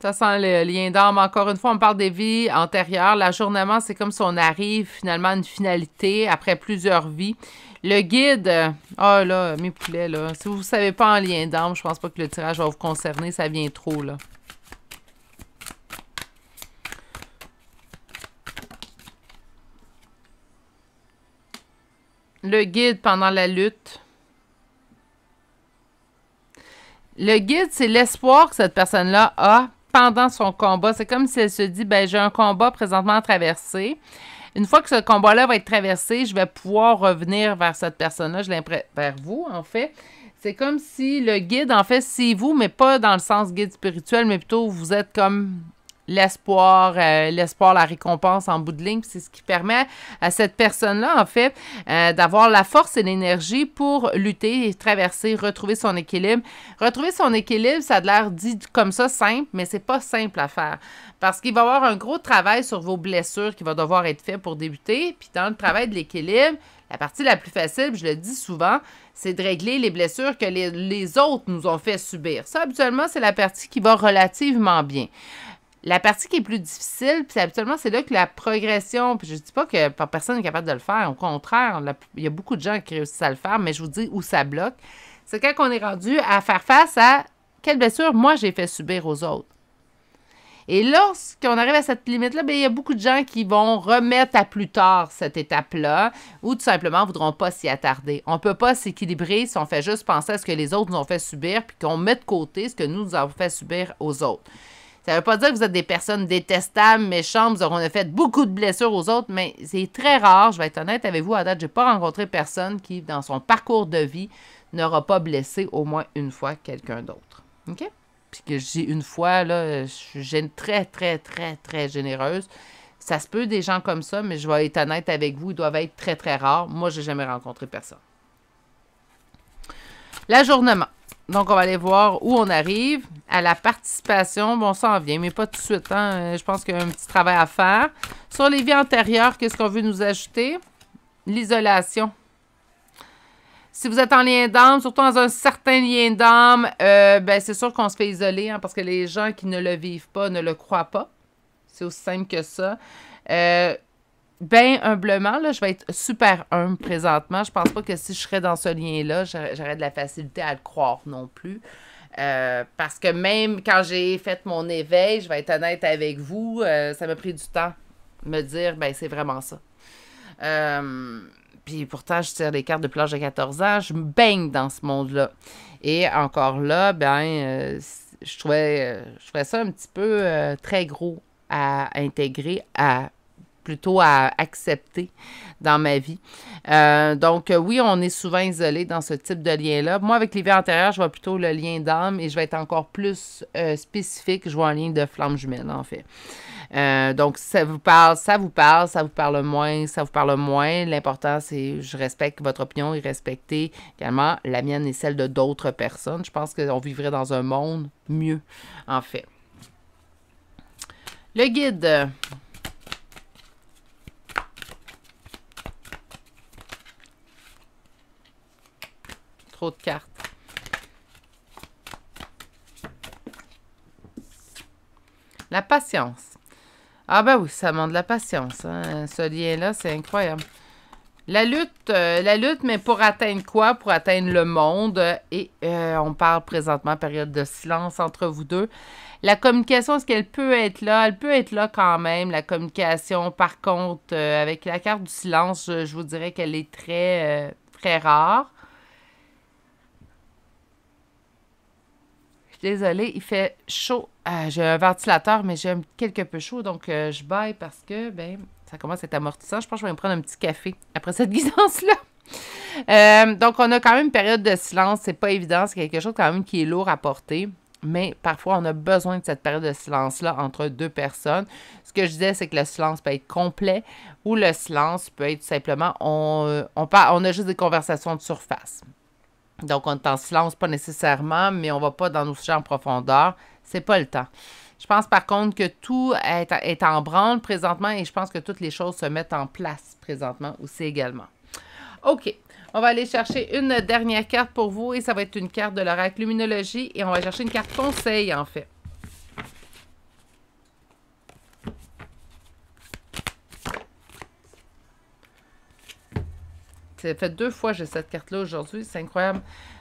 Ça sent le lien d'âme. Encore une fois, on parle des vies antérieures. L'ajournement, c'est comme si on arrive finalement à une finalité après plusieurs vies. Le guide, euh, ah oh là, mes poulets, là. Si vous ne savez pas en lien d'âme, je pense pas que le tirage va vous concerner. Ça vient trop, là. Le guide pendant la lutte. Le guide, c'est l'espoir que cette personne-là a pendant son combat. C'est comme si elle se dit ben j'ai un combat présentement à traverser. Une fois que ce combat-là va être traversé, je vais pouvoir revenir vers cette personne-là, vers vous en fait. C'est comme si le guide en fait c'est vous mais pas dans le sens guide spirituel mais plutôt vous êtes comme l'espoir, euh, l'espoir, la récompense en bout de ligne. C'est ce qui permet à cette personne-là, en fait, euh, d'avoir la force et l'énergie pour lutter traverser, retrouver son équilibre. Retrouver son équilibre, ça a l'air dit comme ça simple, mais c'est pas simple à faire parce qu'il va y avoir un gros travail sur vos blessures qui va devoir être fait pour débuter. Puis dans le travail de l'équilibre, la partie la plus facile, je le dis souvent, c'est de régler les blessures que les, les, autres nous ont fait subir. Ça, habituellement, c'est la partie qui va relativement bien. La partie qui est plus difficile, puis habituellement, c'est là que la progression, puis je dis pas que personne n'est capable de le faire, au contraire, il y a beaucoup de gens qui réussissent à le faire, mais je vous dis où ça bloque, c'est quand on est rendu à faire face à quelle blessure moi j'ai fait subir aux autres. Et lorsqu'on arrive à cette limite-là, ben, il y a beaucoup de gens qui vont remettre à plus tard cette étape-là ou tout simplement voudront pas s'y attarder. On peut pas s'équilibrer si on fait juste penser à ce que les autres nous ont fait subir puis qu'on met de côté ce que nous, nous avons fait subir aux autres. Ça veut pas dire que vous êtes des personnes détestables, méchantes, vous aurez fait beaucoup de blessures aux autres, mais c'est très rare, je vais être honnête avec vous, à date, je n'ai pas rencontré personne qui, dans son parcours de vie, n'aura pas blessé au moins une fois quelqu'un d'autre. OK? Puis que j'ai une fois, là, je suis très, très, très, très généreuse. Ça se peut des gens comme ça, mais je vais être honnête avec vous, ils doivent être très, très rares. Moi, j'ai jamais rencontré personne. L'ajournement. Donc, on va aller voir où on arrive. À la participation, bon, ça en vient, mais pas tout de suite. Hein. Euh, je pense qu'il y a un petit travail à faire. Sur les vies antérieures, qu'est-ce qu'on veut nous ajouter? L'isolation. Si vous êtes en lien d'âme, surtout dans un certain lien d'âme, euh, ben, c'est sûr qu'on se fait isoler hein, parce que les gens qui ne le vivent pas ne le croient pas. C'est aussi simple que ça. Euh, ben, humblement, là, je vais être super humble présentement. Je pense pas que si je serais dans ce lien-là, j'aurais de la facilité à le croire non plus. Euh, parce que même quand j'ai fait mon éveil, je vais être honnête avec vous, euh, ça m'a pris du temps de me dire, ben c'est vraiment ça. Euh, puis pourtant, je tire des cartes de plage à 14 ans, je me baigne dans ce monde-là. Et encore là, ben, je, trouvais, je trouvais ça un petit peu très gros à intégrer, à plutôt à accepter dans ma vie. Euh, donc, euh, oui, on est souvent isolé dans ce type de lien-là. Moi, avec les vies antérieures, je vois plutôt le lien d'âme et je vais être encore plus euh, spécifique. Je vois un lien de flamme jumelle, en fait. donc, ça vous parle, ça vous parle, ça vous parle moins, ça vous parle moins. L'important, c'est je respecte votre opinion et respecter également la mienne et celle de d'autres personnes. Je pense qu'on vivrait dans un monde mieux, en fait. Le guide. trop de cartes. La patience. Ah ben oui, ça demande la patience. Hein. Ce lien-là, c'est incroyable. La lutte, euh, la lutte, mais pour atteindre quoi? Pour atteindre le monde. Et euh, on parle présentement période de silence entre vous deux. La communication, est-ce qu'elle peut être là? Elle peut être là quand même, la communication. Par contre, euh, avec la carte du silence, je, je vous dirais qu'elle est très, très rare. Désolé, désolée, il fait chaud. Euh, j'ai un ventilateur, mais j'ai quelque peu chaud, donc euh, je baille parce que ben, ça commence à être amortissant. Je pense que je vais me prendre un petit café après cette guidance-là. Euh, donc, on a quand même une période de silence. C'est pas évident. C'est quelque chose quand même qui est lourd à porter. Mais parfois, on a besoin de cette période de silence-là entre deux personnes. Ce que je disais, c'est que le silence peut être complet ou le silence peut être simplement, on, on, on a juste des conversations de surface. Donc, on ne en silence, pas nécessairement, mais on va pas dans nos sujets en profondeur. C'est pas le temps. Je pense par contre que tout est, est en branle présentement et je pense que toutes les choses se mettent en place présentement aussi également. OK. On va aller chercher une dernière carte pour vous et ça va être une carte de l'oracle luminologie et on va chercher une carte conseil en fait. Ça fait deux fois que j'ai cette carte-là aujourd'hui. C'est incroyable.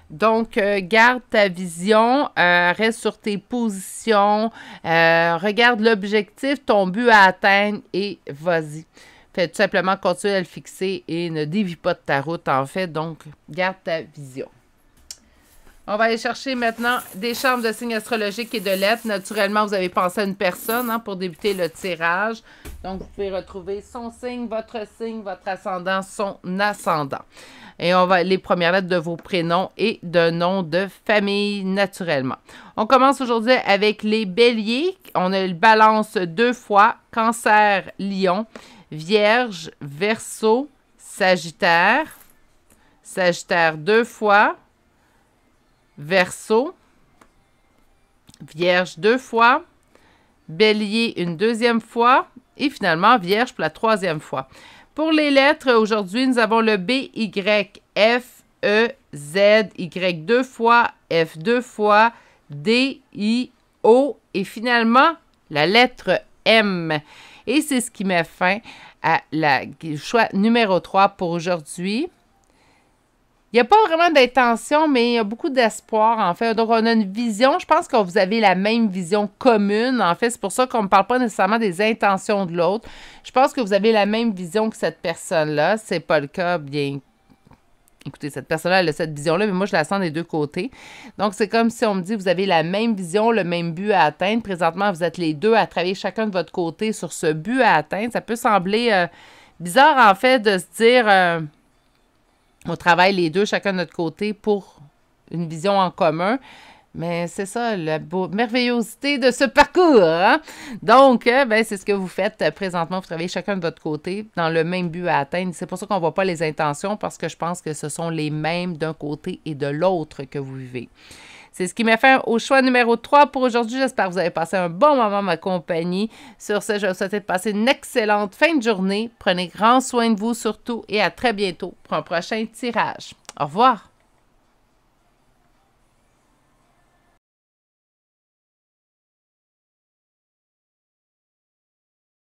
Donc, euh, garde ta vision, euh, reste sur tes positions, euh, regarde l'objectif, ton but à atteindre et vas-y. Fais tout simplement continuer à le fixer et ne dévie pas de ta route, en fait. Donc, garde ta vision. On va aller chercher maintenant des chambres de signes astrologiques et de lettres. Naturellement, vous avez pensé à une personne hein, pour débuter le tirage. Donc, vous pouvez retrouver son signe, votre signe, votre ascendant, son ascendant. Et on va les premières lettres de vos prénoms et de nom de famille, naturellement. On commence aujourd'hui avec les béliers. On a le balance deux fois, cancer, lion, vierge, verso, sagittaire, sagittaire deux fois, Verseau, Vierge deux fois, Bélier une deuxième fois et finalement Vierge pour la troisième fois. Pour les lettres, aujourd'hui, nous avons le B, Y, F, E, Z, Y deux fois, F deux fois, D, I, O et finalement la lettre M. Et c'est ce qui met fin à la choix numéro 3 pour aujourd'hui. Il n'y a pas vraiment d'intention, mais il y a beaucoup d'espoir, en fait. Donc, on a une vision. Je pense que vous avez la même vision commune, en fait. C'est pour ça qu'on ne parle pas nécessairement des intentions de l'autre. Je pense que vous avez la même vision que cette personne-là. C'est pas le cas, bien écoutez, cette personne-là, elle a cette vision-là, mais moi, je la sens des deux côtés. Donc, c'est comme si on me dit, vous avez la même vision, le même but à atteindre. Présentement, vous êtes les deux à travailler chacun de votre côté sur ce but à atteindre. Ça peut sembler euh, bizarre, en fait, de se dire... Euh, on travaille les deux chacun de notre côté pour une vision en commun. Mais c'est ça, la beau, merveillosité de ce parcours. Hein? Donc, euh, ben, c'est ce que vous faites euh, présentement. Vous travaillez chacun de votre côté dans le même but à atteindre. C'est pour ça qu'on ne voit pas les intentions parce que je pense que ce sont les mêmes d'un côté et de l'autre que vous vivez. C'est ce qui m'a fait au choix numéro 3 pour aujourd'hui. J'espère que vous avez passé un bon moment ma compagnie. Sur ce, je vous souhaite de passer une excellente fin de journée. Prenez grand soin de vous surtout et à très bientôt pour un prochain tirage. Au revoir.